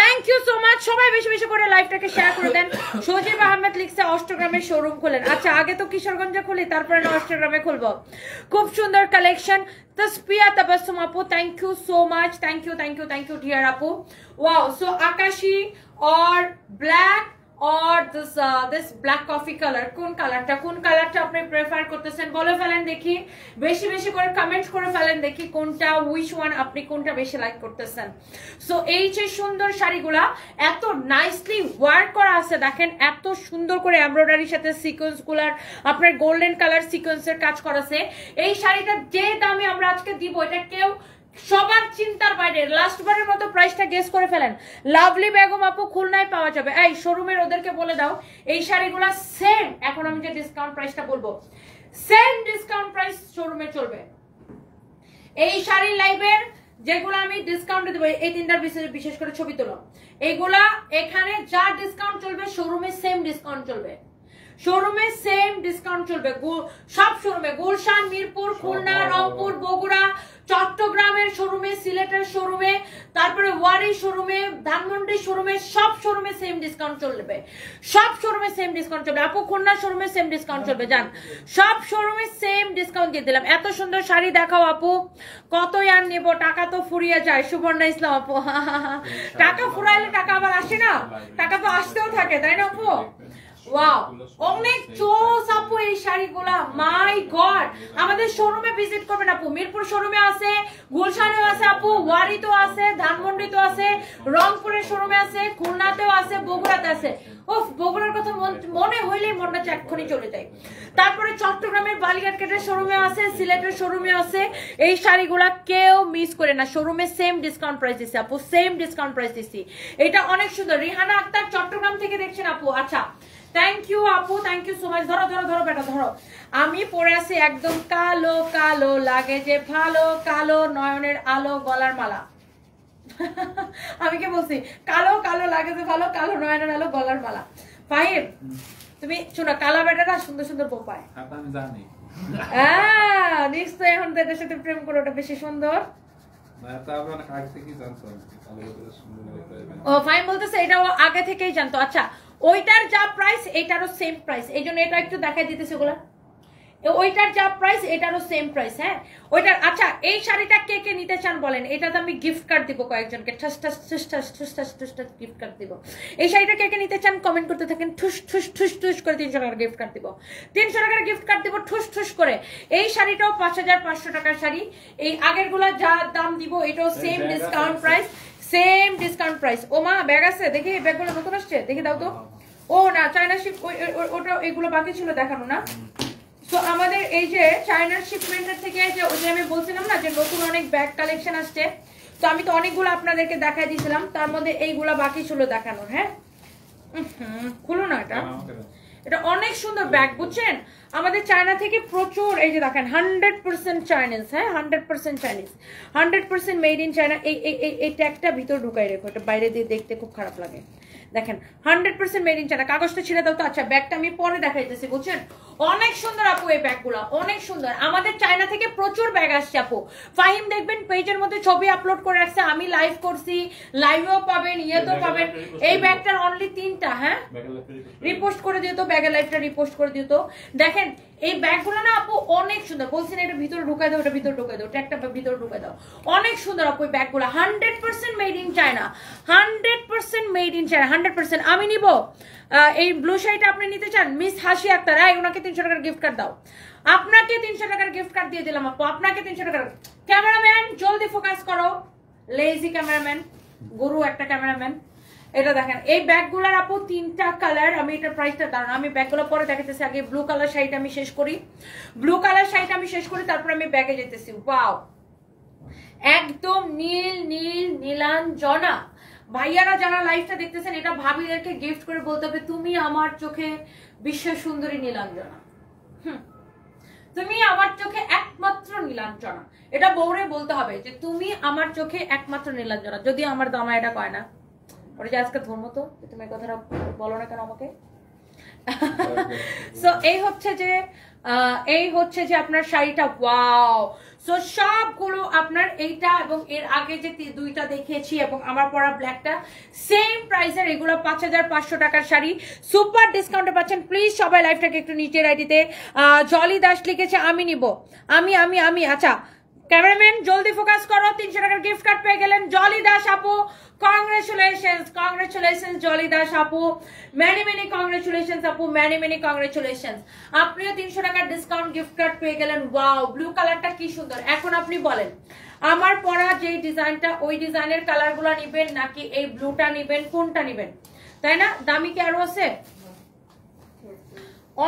থ্যাংক ইউ সো মাচ সবাই বেশি বেশি করে লাইফটাকে শেয়ার করে দেন সজিব আহমেদ লিখছে অষ্টগ্রামের শোরুম খোলেন আচ্ছা আগে তো কিশোরগঞ্জে খুলি তারপরে না অষ্টগ্রামে খুলবো খুব সুন্দর কালেকশন তসপিয়া তাবাসুম আপু thank you so much thank you thank you thank you dear আপু ওয়াও সো আকাশি or black or this this black coffee colour কোন কালারটা কোন কালারটা আপনি প্রেফার করতেছেন বলে ফেলেন দেখি বেশি বেশি করে কমেন্ট করে ফেলেন দেখি কোনটা উইচ ওয়ান আপনি কোনটা বেশি লাইক করতেছেন সো এই যে সুন্দর শাড়িগুলা এত নাইসলি ওয়ার্ক করা আছে দেখেন এত সুন্দর করে এমব্রয়ডারির সাথে সিকোয়েন্সগুলার আপনার গোল্ডেন কালার সিকোয়েন্সের কাজ করাছে এই শাড়িটা যে দামে আমরা আজকে দিব এটা কেউ সবার চিন্তার বাইরে লাস্টবারের মতো প্রাইসটা গেস করে ফেলেন লাভলি বেগম আপু খুলনায় পাওয়া যাবে এই শোরুমের ওদেরকে বলে দাও এই শাড়িগুলো সেম এখন আমি যে ডিসকাউন্ট প্রাইসটা বলবো সেম ডিসকাউন্ট প্রাইস শোরুমে চলবে এই শাড়ি লাইভের যেগুলো আমি ডিসকাউন্টে দেবো এই তিনটার বিশেষ করে ছবি তোলো এইগুলা এখানে যা ডিসকাউন্ট চলবে শোরুমে সেম ডিসকাউন্ট চলবে শোরুমে সেম ডিসকাউন্ট চলবে সব শোরুমে গুলশান মিরপুর খুলনা রংপুর বগুড়া চট্টগ্রামের শোরুমে সিলেটের শোরুমে তারপরে ওয়ারি শোরুমে ধানমন্ডি শোরুমে সব শোরুমে সেম ডিসকাউন্ট চলবে সব শোরুমে সেম ডিসকাউন্ট চলবে আপু খুলনা শোরুমে সেম ডিসকাউন্ট চলবে জান সব শোরুমে সেম ডিসকাউন্ট দিয়ে দিলাম এত সুন্দর শাড়ি দেখাও আপু কত আর নেব টাকা তো ফুরিয়ে যায় সুবর্ণা ইসলাম আপু [laughs] টাকা ফুরাইলে টাকা আবার আসে না টাকা তো আসতেও থাকে তাই না আপু ওয়াও অনেক চোস আপু এই শাড়িগুলা মাই গড আমাদের শোরুমে ভিজিট করবেন আপু মিরপুর শোরুমে আছে গুলশানেও আছে আপু ওয়ারিতেও আছে ধানমন্ডিতেও আছে রংপুরের শোরুমে আছে খুলনাতেও আছে বগুড়াতে আছে ওফ বগুড়ার কথা মনে হইলেই মনটা এক্ষুনি চলে যায় তারপরে চট্টগ্রামের বালিঘাটকেটের শোরুমে আছে সিলেটের শোরুমে আছে এই শাড়িগুলা কেউ মিস করে না শোরুমে সেম ডিসকাউন্ট প্রাইস দিছি আপু সেম ডিসকাউন্ট প্রাইস দিছি এটা অনেক সুন্দর রিহানা আক্তার চট্টগ্রাম থেকে দেখছেন আপু আচ্ছা থ্যাংক ইউ আপু থ্যাংক ইউ সো মাচ ধরো ধরো ধরো বেটা ধরো আমি পরে আছি একদম কালো কালো লাগে যে ভালো কালো নয়নের আলো গলার মালা [laughs] আমি কি বলছি কালো কালো লাগে যে ভালো কালো নয়নের আলো গলার মালা ফাহিম তুমি শোনো কালা বেটাটা সুন্দর সুন্দর বোপায় হ্যাঁ, আমি জানি হ্যাঁ, এখন তাদের সাথে প্রেম করে ওটা বেশি সুন্দর মানে ও ফাইন বলতেছে এটাও আগে থেকেই জানতো আচ্ছা ওইটার যা প্রাইস এটারও সেম প্রাইস এই জন্য এটা একটু দেখাই দিতেছে ওগুলা ওইটার যা প্রাইস এটারও সেম প্রাইস হ্যাঁ ওইটার আচ্ছা এই শাড়িটা কে কে নিতে চান বলেন এটা তো আমি গিফট কার্ড দিব কয়েকজনকে ঠাস ঠাস ঠুস ঠাস ঠুস ঠাস ঠুস ঠাস গিফট কার্ড দিব এই শাড়িটা কে কে নিতে চান কমেন্ট করতে থাকেন ঠুস ঠুস ঠুস ঠুস করে তিনশো টাকার গিফট কার্ড দিব তিনশো টাকার গিফট কার্ড দিব ঠুস ঠুস করে এই শাড়িটাও পাঁচ হাজার পাঁচশো টাকার শাড়ি এই আগেরগুলা যা দাম দিব এটাও same discount price same discount price ও মা ব্যাগ আছে দেখি ব্যাগগুলো নতুন আসছে দেখি দাও তো ও না চায়না শিপ ওটা এগুলো বাকি ছিল দেখানো না তো আমাদের এই যে চায়নার শিপমেন্টের থেকে যে ওই যে আমি বলছিলাম না যে নতুন অনেক ব্যাগ কালেকশন আসছে তো আমি তো অনেকগুলো আপনাদেরকে দেখাই দিয়েছিলাম তার মধ্যে এইগুলা বাকি ছিল দেখানো হ্যাঁ খুলো না এটা হ্যাঁ, এটা অনেক সুন্দর ব্যাগ বুঝছেন আমাদের চায়না থেকে প্রচুর এই যে দেখেন হান্ড্রেড পার্সেন্ট চাইনিজ হ্যাঁ hundred percent Chinese hundred percent made in China এই এই ট্যাগটা ভিতর ঢুকাই রেখো এটা বাইরে দিয়ে দেখতে খুব খারাপ লাগে দেখেন hundred percent made in China কাগজটা ছেড়ে দাও তো আচ্ছা ব্যাগটা আমি পরে দেখাইতেছি বুঝছেন অনেক সুন্দর আপু এই ব্যাগগুলো অনেক সুন্দর আমাদের চায়না থেকে প্রচুর ব্যাগ আসছে আপু ফাহিম দেখবেন পেজের মধ্যে ছবি আপলোড করে রাখছে আমি লাইভ করছি লাইভও পাবেন ইয়েতেও পাবেন এই ব্যাগটার অনলি তিনটা হ্যাঁ রিপোস্ট করে দিত ব্যাগের লাইভটা রিপোস্ট করে দিত দেখেন এই ব্যাগগুলো না আপু অনেক সুন্দর বলছি না এটা ভিতরে ঢুকাই দাও এটা ভিতরে ঢুকাই দাও এটা একটা ভিতরে ঢুকাই দাও অনেক সুন্দর আপু এই ব্যাগগুলো hundred percent made in China hundred percent made in China hundred percent আমি নিব এই ব্লু শাড়িটা আপনি নিতে চান মিস হাসি আক্তার এই ওনাকে তিনশো টাকার গিফট কার্ড দাও আপনাকে তিনশো টাকার গিফট কার্ড দিয়ে দিলাম আপু আপনাকে তিনশো টাকার ক্যামেরাম্যান জলদি ফোকাস করো লেজি ক্যামেরাম্যান গরু একটা ক্যামেরাম্যান এটা দেখেন এই ব্যাগগুলার আপু তিনটা কালার আমি এটা প্রাইসটা দাঁড়ানো আমি ব্যাগগুলো পরে দেখাতেছি আগে ব্লু কালার শাড়িটা আমি শেষ করি ব্লু কালার শাড়িটা আমি শেষ করি তারপর আমি ব্যাগে যেতেছি ওয়াও একদম নীল নীল নীলাঞ্জনা ভাইয়ারা যারা লাইফটা দেখতেছেন এটা ভাবিদেরকে গিফট করে বলতে হবে তুমি আমার চোখে বিশ্ব সুন্দরী নীলাঞ্জনা হুম তুমি আমার চোখে একমাত্র নীলাঞ্জনা এটা বৌরে বলতে হবে যে তুমি আমার চোখে একমাত্র নীলাঞ্জনা যদি আমার দামা এটা কয় না ওটা মানে যে আজকে ধর্ম তো তুমি এই কথাটা বলো না কেন আমাকে সো [laughs] এই হচ্ছে যে এই হচ্ছে যে আপনার শাড়িটা ওয়াও সো সবগুলো আপনার এইটা এবং এর আগে যে দুইটা দেখিয়েছি এবং আমার পরা ব্ল্যাকটা সেম প্রাইসের এগুলো পাঁচ হাজার পাঁচশো টাকার শাড়ি সুপার ডিসকাউন্টে পাচ্ছেন প্লিজ সবাই লাইফটাকে একটু নিচের আইডিতে জলি দাস লিখেছে আমি নিব আমি আমি আমি আচ্ছা ক্যামেরাম্যান জলদি ফোকাস করো তিনশো টাকার গিফট কার্ড পেয়ে গেলেন জলি দাস আপু কংগ্রেচুলেশন কংগ্রেচুলেশন জলি দাস আপু ম্যানি ম্যানি কংগ্রেচুলেশন আপু ম্যানি ম্যানি কংগ্রেচুলেশন আপনিও তিনশো টাকার ডিসকাউন্ট গিফট কার্ড পেয়ে গেলেন ওয়াও ব্লু কালারটা কি সুন্দর এখন আপনি বলেন আমার পরা যেই ডিজাইনটা ওই ডিজাইনের কালারগুলো নিবেন নাকি এই ব্লুটা নিবেন কোনটা নিবেন তাই না দামি কি আরো আছে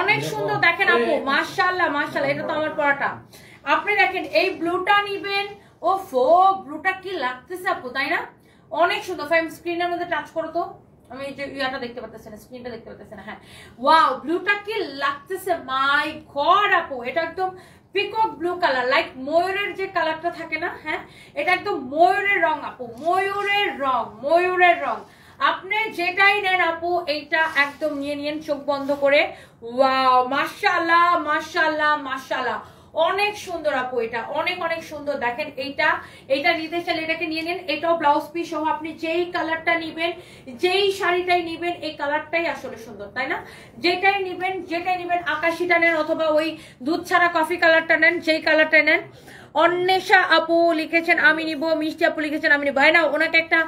অনেক সুন্দর দেখেন আপু মার্শাল্লাহ মার্শাল্লাহ এটা তো আমার পরাটা আপনি দেখেন এই ব্লুটা নিবেন ও ফো ব্লুটা কি লাগতেছে আপু তাই না অনেক সুন্দর ফাইম স্ক্রিনের মধ্যে টাচ করো তো আমি যে ইয়াটা দেখতে পারতেছি না স্ক্রিনটা দেখতে পারতেছি না হ্যাঁ ওয়াও ব্লুটা কি লাগতেছে মাই গড আপু এটা একদম পিকক ব্লু কালার লাইক ময়ূরের যে কালারটা থাকে না হ্যাঁ এটা একদম ময়ূরের রং আপু ময়ূরের রং ময়ূরের রং আপনি যেটাই নেন আপু এইটা একদম নিয়ে নিন চোখ বন্ধ করে ওয়াও মাশাল্লাহ মাশাল্লাহ মাশাল্লাহ অনেক সুন্দর আপু এটা অনেক অনেক সুন্দর দেখেন এইটা এইটা নিতে চাইলে এটাকে নিয়ে নেন এটাও ব্লাউজ পিস সহ আপনি যেই কালারটা নিবেন যেই শাড়িটাই নিবেন এই কালারটাই আসলে সুন্দর তাই না যেটাই নিবেন যেটাই নিবেন আকাশিটা নেন অথবা ওই দুধ ছাড়া কফি কালারটা নেন যেই কালারটা নেন অন্বেষা আপু লিখেছেন আমি নিব মিষ্টি আপু লিখেছেন আমি নিব না ওনাকে একটা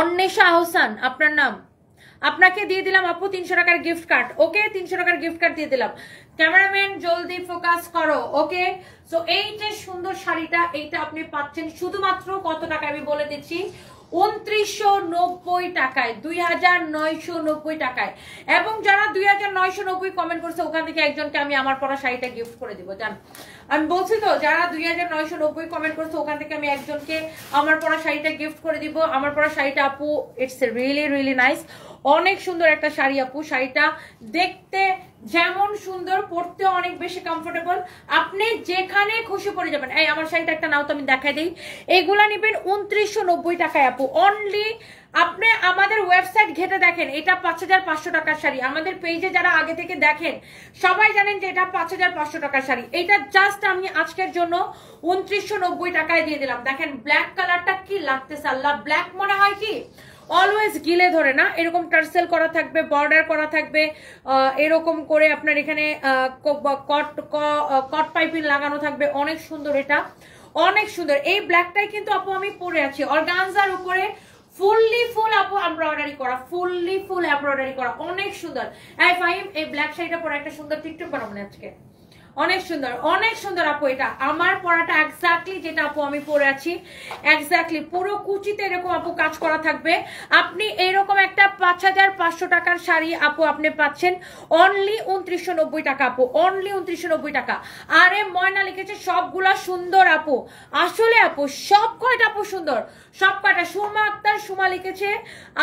অন্বেষা আহসান আপনার নাম আপনাকে দিয়ে দিলাম আপু তিনশো টাকার গিফট কার্ড ওকে তিনশো টাকার গিফট কার্ড দিয়ে দিলাম ক্যামেরাম্যান জলদি ফোকাস করো ওকে সো এই যে সুন্দর শাড়িটা এইটা আপনি পাচ্ছেন শুধুমাত্র কত টাকা আমি বলে দিচ্ছি উনত্রিশশো নব্বই টাকায় দুই হাজার নয়শো নব্বই টাকায় এবং যারা দুই হাজার নয়শো নব্বই কমেন্ট করছে ওখান থেকে একজনকে আমি আমার পরা শাড়িটা গিফট করে দিব আমি বলছি তো যারা দুই হাজার নয়শো নব্বই কমেন্ট করছে ওখান থেকে আমি একজনকে আমার শাড়িটা গিফট করে আমার পড়া শাড়িটা আপু ইটস রিয়েলি রিয়েলি নাইস অনেক সুন্দর একটা শাড়ি আপু শাড়িটা দেখতে যেমন সুন্দর পড়তে অনেক বেশি কমফোর্টেবল আপনি যেখানে খুশি পরে যাবেন এই আমার শাড়িটা একটা নাও তো আমি দেখাই দিই এইগুলা নেবেন উনত্রিশশো নব্বই টাকায় আপু অনলি আপনি আমাদের ওয়েবসাইট ঘেটে দেখেন এটা পাঁচ হাজার পাঁচশো টাকার শাড়ি আমাদের পেজে যারা আগে থেকে দেখেন সবাই জানেন যে এটা পাঁচ হাজার পাঁচশো টাকার শাড়ি এটা জাস্ট আমি আজকের জন্য উনত্রিশশো নব্বই টাকায় দিয়ে দিলাম দেখেন ব্ল্যাক কালারটা কি লাগতেছে আল্লাহ ব্ল্যাক মনে হয় কি অলওয়েজ গিলে ধরে না এরকম টার্সেল করা থাকবে বর্ডার করা থাকবে এরকম করে আপনার এখানে কট কট পাইপিং লাগানো থাকবে অনেক সুন্দর এটা অনেক সুন্দর এই ব্ল্যাকটাই কিন্তু আপু আমি পরে আছি অর্গানজার উপরে ফুললি ফুল আপু এমব্রয়ডারি করা ফুললি ফুল এমব্রয়ডারি করা অনেক সুন্দর এই ফাহিম এই ব্ল্যাক শাড়িটা পরে একটা সুন্দর টিকটক বানাবো আজকে অনেক সুন্দর অনেক সুন্দর আপু এটা আমার পরাটা এক্সাক্টলি যেটা আপু আমি পরে আছি এক্স্যাক্টলি পুরো কুচিতে এরকম আপু কাজ করা থাকবে আপনি এরকম একটা পাঁচ হাজার পাঁচশো টাকার শাড়ি আপু আপনি পাচ্ছেন অনলি উনত্রিশশো নব্বই টাকা আপু অনলি উনত্রিশশো নব্বই টাকা আরে ময়না লিখেছে সবগুলা সুন্দর আপু আসলে আপু সব কয়টা আপু সুন্দর সব কয়টা সুমা আক্তার সুমা লিখেছে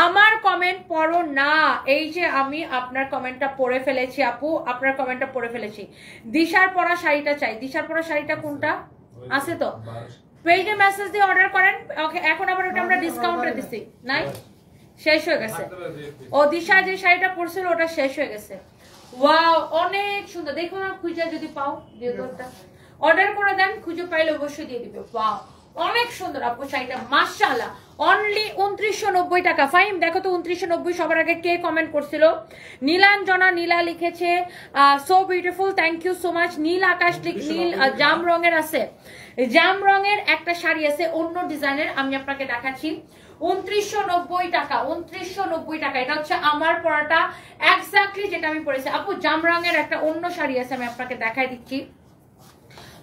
আমার কমেন্ট পড়ো না এই যে আমি আপনার কমেন্টটা পড়ে ফেলেছি আপু আপনার কমেন্টটা পড়ে ফেলেছি দিশা দিশার পরা শাড়িটা চাই দিশার পরা শাড়িটা কোনটা আছে তো পেজে মেসেজ দিয়ে অর্ডার করেন ওকে এখন আবার ওটা আমরা ডিসকাউন্টে দিছি নাই শেষ হয়ে গেছে ও দিশা যে শাড়িটা পরছিল ওটা শেষ হয়ে গেছে ওয়াও অনেক সুন্দর দেখো না খুঁজে যদি পাও দিয়ে অর্ডার করে দেন খুঁজে পাইলে অবশ্যই দিয়ে দিবে ওয়াও অনেক সুন্দর আপু শাড়িটা মাসালা অনলি উনত্রিশশো নব্বই টাকা ফাইন দেখো তো উনত্রিশশো নব্বই সবার আগে কে কমেন্ট করছিল নীলাঞ্জনা নীলা লিখেছে so beautiful thank you so much নীল আকাশ নীল জাম রঙের আছে জাম রঙের একটা শাড়ি আছে অন্য ডিজাইনের আমি আপনাকে দেখাচ্ছি উনত্রিশশো নব্বই টাকা উনত্রিশশো নব্বই টাকা এটা হচ্ছে আমার পড়াটা যেটা আমি পড়েছি আপু জাম রঙের একটা অন্য শাড়ি আছে আমি আপনাকে দেখাই দিচ্ছি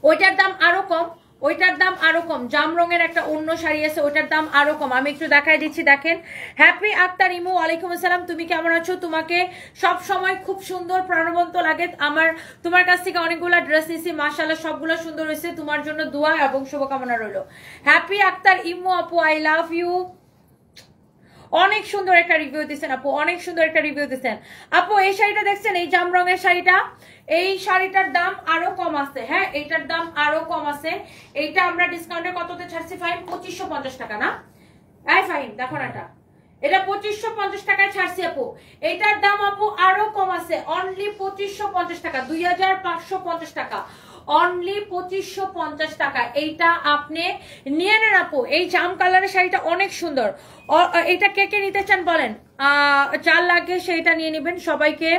ওইটার দাম আরো কম ওইটার দাম আরো কম জাম রঙের একটা অন্য শাড়ি আছে ওইটার দাম আরো কম আমি একটু দেখাই দিচ্ছি দেখেন হ্যাপি আক্তার ইমু ওয়ালাইকুম আসসালাম তুমি কেমন আছো তোমাকে সব সময় খুব সুন্দর প্রাণবন্ত লাগে আমার তোমার কাছ থেকে অনেকগুলা ড্রেস নিছি মাশাআল্লাহ সবগুলো সুন্দর হয়েছে তোমার জন্য দোয়া এবং শুভকামনা রইল হ্যাপি আক্তার ইমু আপু আই লাভ ইউ অনেক সুন্দর একটা রিভিউ দিচ্ছেন আপু অনেক সুন্দর একটা রিভিউ দিচ্ছেন আপু এই শাড়িটা দেখছেন এই জাম রঙের শাড়িটা এই শাড়িটার দাম আরো কম আছে হ্যাঁ এইটার দাম আরো কম আছে এইটা আমরা ডিসকাউন্টে কততে ছাড়ছি ফাইন পঁচিশশো পঞ্চাশ টাকা না এই ফাইন দেখো না এটা এটা পঁচিশশো পঞ্চাশ টাকায় ছাড়ছি আপু এটার দাম আপু আরো কম আছে অনলি পঁচিশশো পঞ্চাশ টাকা দুই হাজার পাঁচশো পঞ্চাশ টাকা অনলি পঁচিশশো পঞ্চাশ টাকা এইটা আপনি নিয়ে নেন আপু এই জাম কালারের শাড়িটা অনেক সুন্দর এটা কে কে নিতে চান বলেন চার লাগে সেইটা নিয়ে নেবেন সবাইকে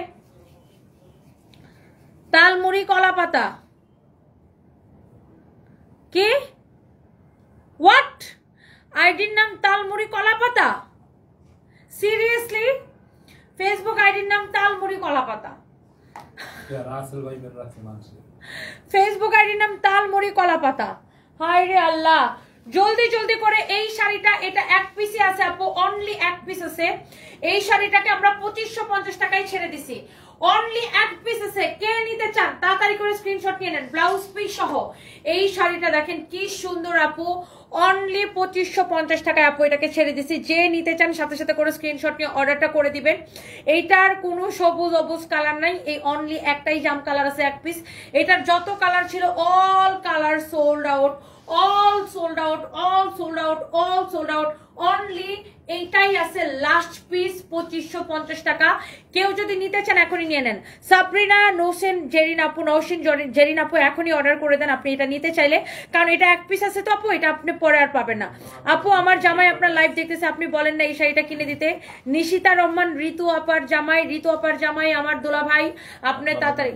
তালমুড়ি কলা পাতা কি হোয়াট আইডির নাম তালমুড়ি কলা পাতা সিরিয়াসলি ফেসবুক আইডির নাম তালমুড়ি কলা পাতা ফেসবুক আইডির নাম তালমুড়ি কলাপাতা হাই রে আল্লাহ জলদি জলদি করে এই শাড়িটা এটা এক পিসই আছে আপু অনলি এক পিস আছে এই শাড়িটাকে আমরা পঁচিশশো পঞ্চাশ টাকায় ছেড়ে দিছি অনলি এক পিস আছে কে নিতে চান তাড়াতাড়ি করে স্ক্রিনশট নিয়ে নেন ব্লাউজ পিস সহ এই শাড়িটা দেখেন কি সুন্দর আপু অনলি পঁচিশশো পঞ্চাশ টাকায় আপু এটাকে ছেড়ে দিছি যে নিতে চান সাথে সাথে করে স্ক্রিনশট নিয়ে অর্ডারটা করে দিবেন এইটার কোনো সবুজ অবুজ কালার নাই এই অনলি একটাই জাম কালার আছে এক পিস এটার যত কালার ছিল all colour sold out all sold out all sold out all sold out only এইটাই আছে লাস্ট পিস পঁচিশশো পঞ্চাশ টাকা কেউ যদি নিতে চান এখনই নিয়ে নেন সাবরিনা নৌসেন জেরিন আপু নৌসেন জেরিন আপু এখনই অর্ডার করে দেন আপনি এটা নিতে চাইলে কারণ এটা এক পিস আছে তো আপু এটা আপনি পরে আর পাবেন না আপু আমার জামাই আপনার লাইভ দেখতেছে আপনি বলেন না এই শাড়িটা কিনে দিতে নিশিতা রহমান ঋতু আপার জামাই ঋতু আপার জামাই আমার দোলা ভাই আপনি তাড়াতাড়ি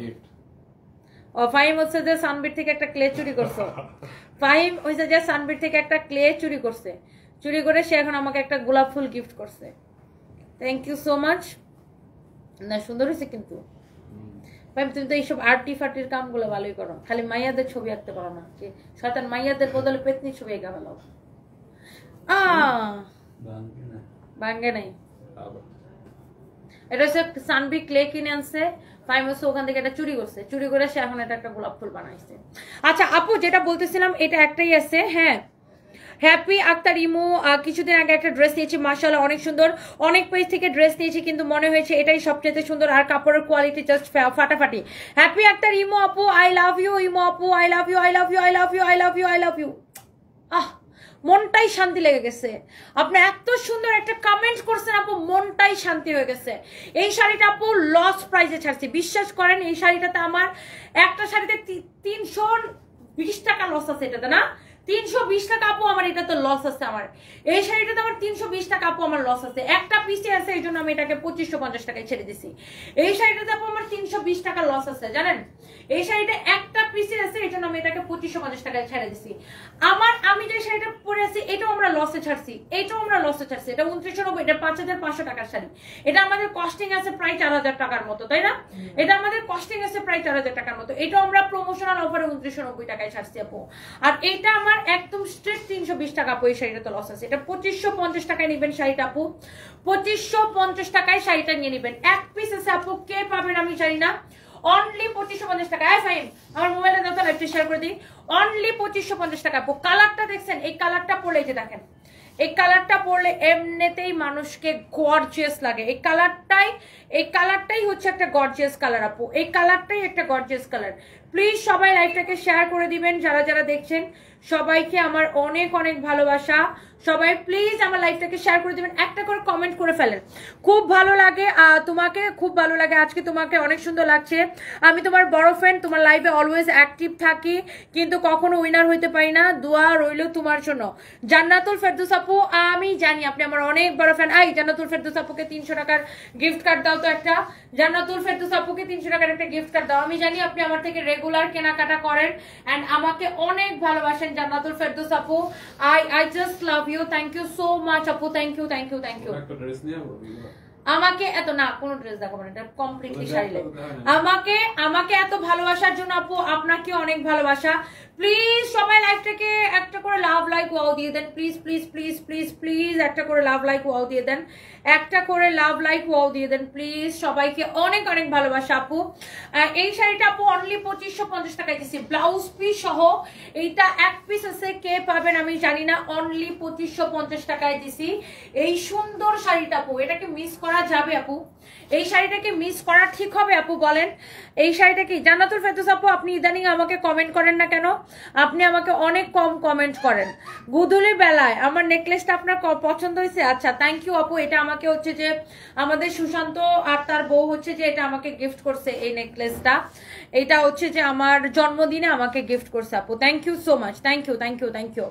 ফাইম হচ্ছে যে সানবির থেকে একটা ক্লে চুরি করছো [laughs] ফাহিম হয়েছে যে সানবির থেকে একটা ক্লে চুরি করছে চুরি করে সে এখন আমাকে একটা গোলাপ ফুল গিফট করছে থ্যাংক ইউ সো মাচ না সুন্দর হয়েছে কিন্তু ম্যাম তুমি তো এইসব আর্টি ফার্টির কামগুলো ভালোই করো খালি মাইয়াদের ছবি আঁকতে পারো না যে সাতান মাইয়াদের বদলে পেতনি ছবি আঁকা ভালো ভাঙ্গে নাই এটা হচ্ছে সানবি ক্লে কিনে আনছে ফাইম হচ্ছে ওখান থেকে এটা চুরি করছে চুরি করে সে এখন একটা গোলাপ ফুল বানাইছে আচ্ছা আপু যেটা বলতেছিলাম এটা একটাই আছে হ্যাঁ হ্যাপি আক্তার ইমু কিছুদিন আগে একটা ড্রেস নিয়েছি মার্শাল অনেক সুন্দর অনেক পেজ থেকে ড্রেস নিয়েছি কিন্তু মনে হয়েছে এটাই সবচেয়ে সুন্দর আর কাপড়ের কোয়ালিটি জাস্ট ফাটাফাটি হ্যাপি আক্তার ইমো আপু আই লাভ ইউ ইমু আপু I love you I love you I love you I love you I love you ah মনটাই শান্তি লেগে গেছে আপনি এত সুন্দর একটা কমেন্ট করছেন আপু মনটাই শান্তি হয়ে গেছে এই শাড়িটা আপু লস প্রাইসে ছাড়ছি বিশ্বাস করেন এই শাড়িটাতে আমার একটা শাড়িতে তিনশো বিশ টাকা লস আছে এটাতে না তিনশো টাকা আপু আমার এটা তো লস আছে আমার এই আমার টাকা আপু আমার লস আছে একটা পিসে আছে আমি এটাকে টাকায় ছেড়ে দিছি এই আপু আমার টাকা লস আছে জানেন এই শাড়িটা একটা পিসে আছে আমি এটাকে টাকায় ছেড়ে দিছি আমার আমি যে শাড়িটা পরে আছি এটাও আমরা লসে ছাড়ছি এটাও আমরা লসে ছাড়ছি এটা এটা পাঁচ হাজার পাঁচশো টাকার শাড়ি এটা আমাদের কস্টিং আছে প্রায় চার হাজার টাকার মতো তাই না এটা আমাদের কস্টিং আছে প্রায় চার হাজার টাকার মতো এটাও আমরা প্রমোশনাল অফারে উনত্রিশশো নব্বই টাকায় ছাড়ছি আপু আর এটা আমার আমার একদম স্ট্রেট তিনশো বিশ টাকা আপু এই শাড়িটা তো লস আছে এটা পঁচিশশো পঞ্চাশ টাকায় নেবেন শাড়িটা আপু পঁচিশশো পঞ্চাশ টাকায় শাড়িটা নিয়ে নেবেন এক পিস আছে আপু কে পাবেন আমি জানি না অনলি পঁচিশশো পঞ্চাশ টাকা ফাইন আমার শেয়ার করে দিই অনলি পঁচিশশো পঞ্চাশ টাকা আপু কালারটা দেখছেন এই কালারটা পড়লে যে দেখেন এই কালারটা পরলে এমনিতেই মানুষকে গর্জিয়াস লাগে এই কালারটাই এই কালারটাই হচ্ছে একটা গর্জিয়াস কালার আপু এই কালারটাই একটা গর্জিয়াস কালার প্লিজ সবাই লাইভটাকে শেয়ার করে দিবেন যারা যারা দেখছেন সবাইকে আমার অনেক অনেক ভালোবাসা সবাই প্লিজ আমার লাইফটাকে শেয়ার করে দেবেন একটা করে কমেন্ট করে ফেলেন খুব ভালো লাগে তোমাকে খুব ভালো লাগে আজকে তোমাকে অনেক সুন্দর লাগছে আমি তোমার বড় ফ্রেন্ড তোমার লাইফে অলওয়েজ অ্যাক্টিভ থাকি কিন্তু কখনো উইনার হইতে পারি না দোয়া রইল তোমার জন্য জান্নাতুল ফেরদুস আপু আমি জানি আপনি আমার অনেক বড় ফ্যান আই জান্নাতুল ফেরদুস আপুকে তিনশো টাকার গিফট কার্ড দাও তো একটা জান্নাতুল ফেরদুস আপুকে তিনশো টাকার একটা গিফট কার্ড দাও আমি জানি আপনি আমার থেকে রেগুলার কেনাকাটা করেন অ্যান্ড আমাকে অনেক ভালোবাসেন and Jannatul Firdaus Apu. I I just love you. Thank you so much Apu. Thank you, thank you, thank you. আমাকে এত না কোন ড্রেস দেখাবো না এটা কমপ্লিটলি শাড়ি আমাকে আমাকে এত ভালোবাসার জন্য আপু আপনাকে অনেক ভালোবাসা প্লিজ সবাই লাইফটাকে একটা করে লাভ লাইক ওয়াও দিয়ে দেন please please please please please একটা করে লাভ লাইক ওয়াও দিয়ে দেন একটা করে লাভ লাইক ওয়াও দিয়ে দেন প্লিজ সবাইকে অনেক অনেক ভালোবাসা আপু এই শাড়িটা আপু অনলি পঁচিশশো পঞ্চাশ টাকায় দিচ্ছি ব্লাউজ পিস সহ এইটা এক পিস আছে কে পাবেন আমি জানি না অনলি পঁচিশশো পঞ্চাশ টাকায় দিছি এই সুন্দর শাড়িটা আপু এটাকে মিস করা যাবে আপু এই শাড়িটাকে মিস করা ঠিক হবে আপু বলেন এই শাড়িটা কি জান্নাতুল ফেতুস আপু আপনি ইদানিং আমাকে কমেন্ট করেন না কেন আপনি আমাকে অনেক কম কমেন্ট করেন গুধুলি বেলায় আমার নেকলেসটা আপনার পছন্দ হয়েছে আচ্ছা থ্যাংক ইউ আপু এটা আমাকে হচ্ছে যে আমাদের সুশান্ত আর তার বউ হচ্ছে যে এটা আমাকে গিফট করছে এই নেকলেসটা এটা হচ্ছে যে আমার জন্মদিনে আমাকে গিফট করছে আপু thank you so much thank you thank you thank you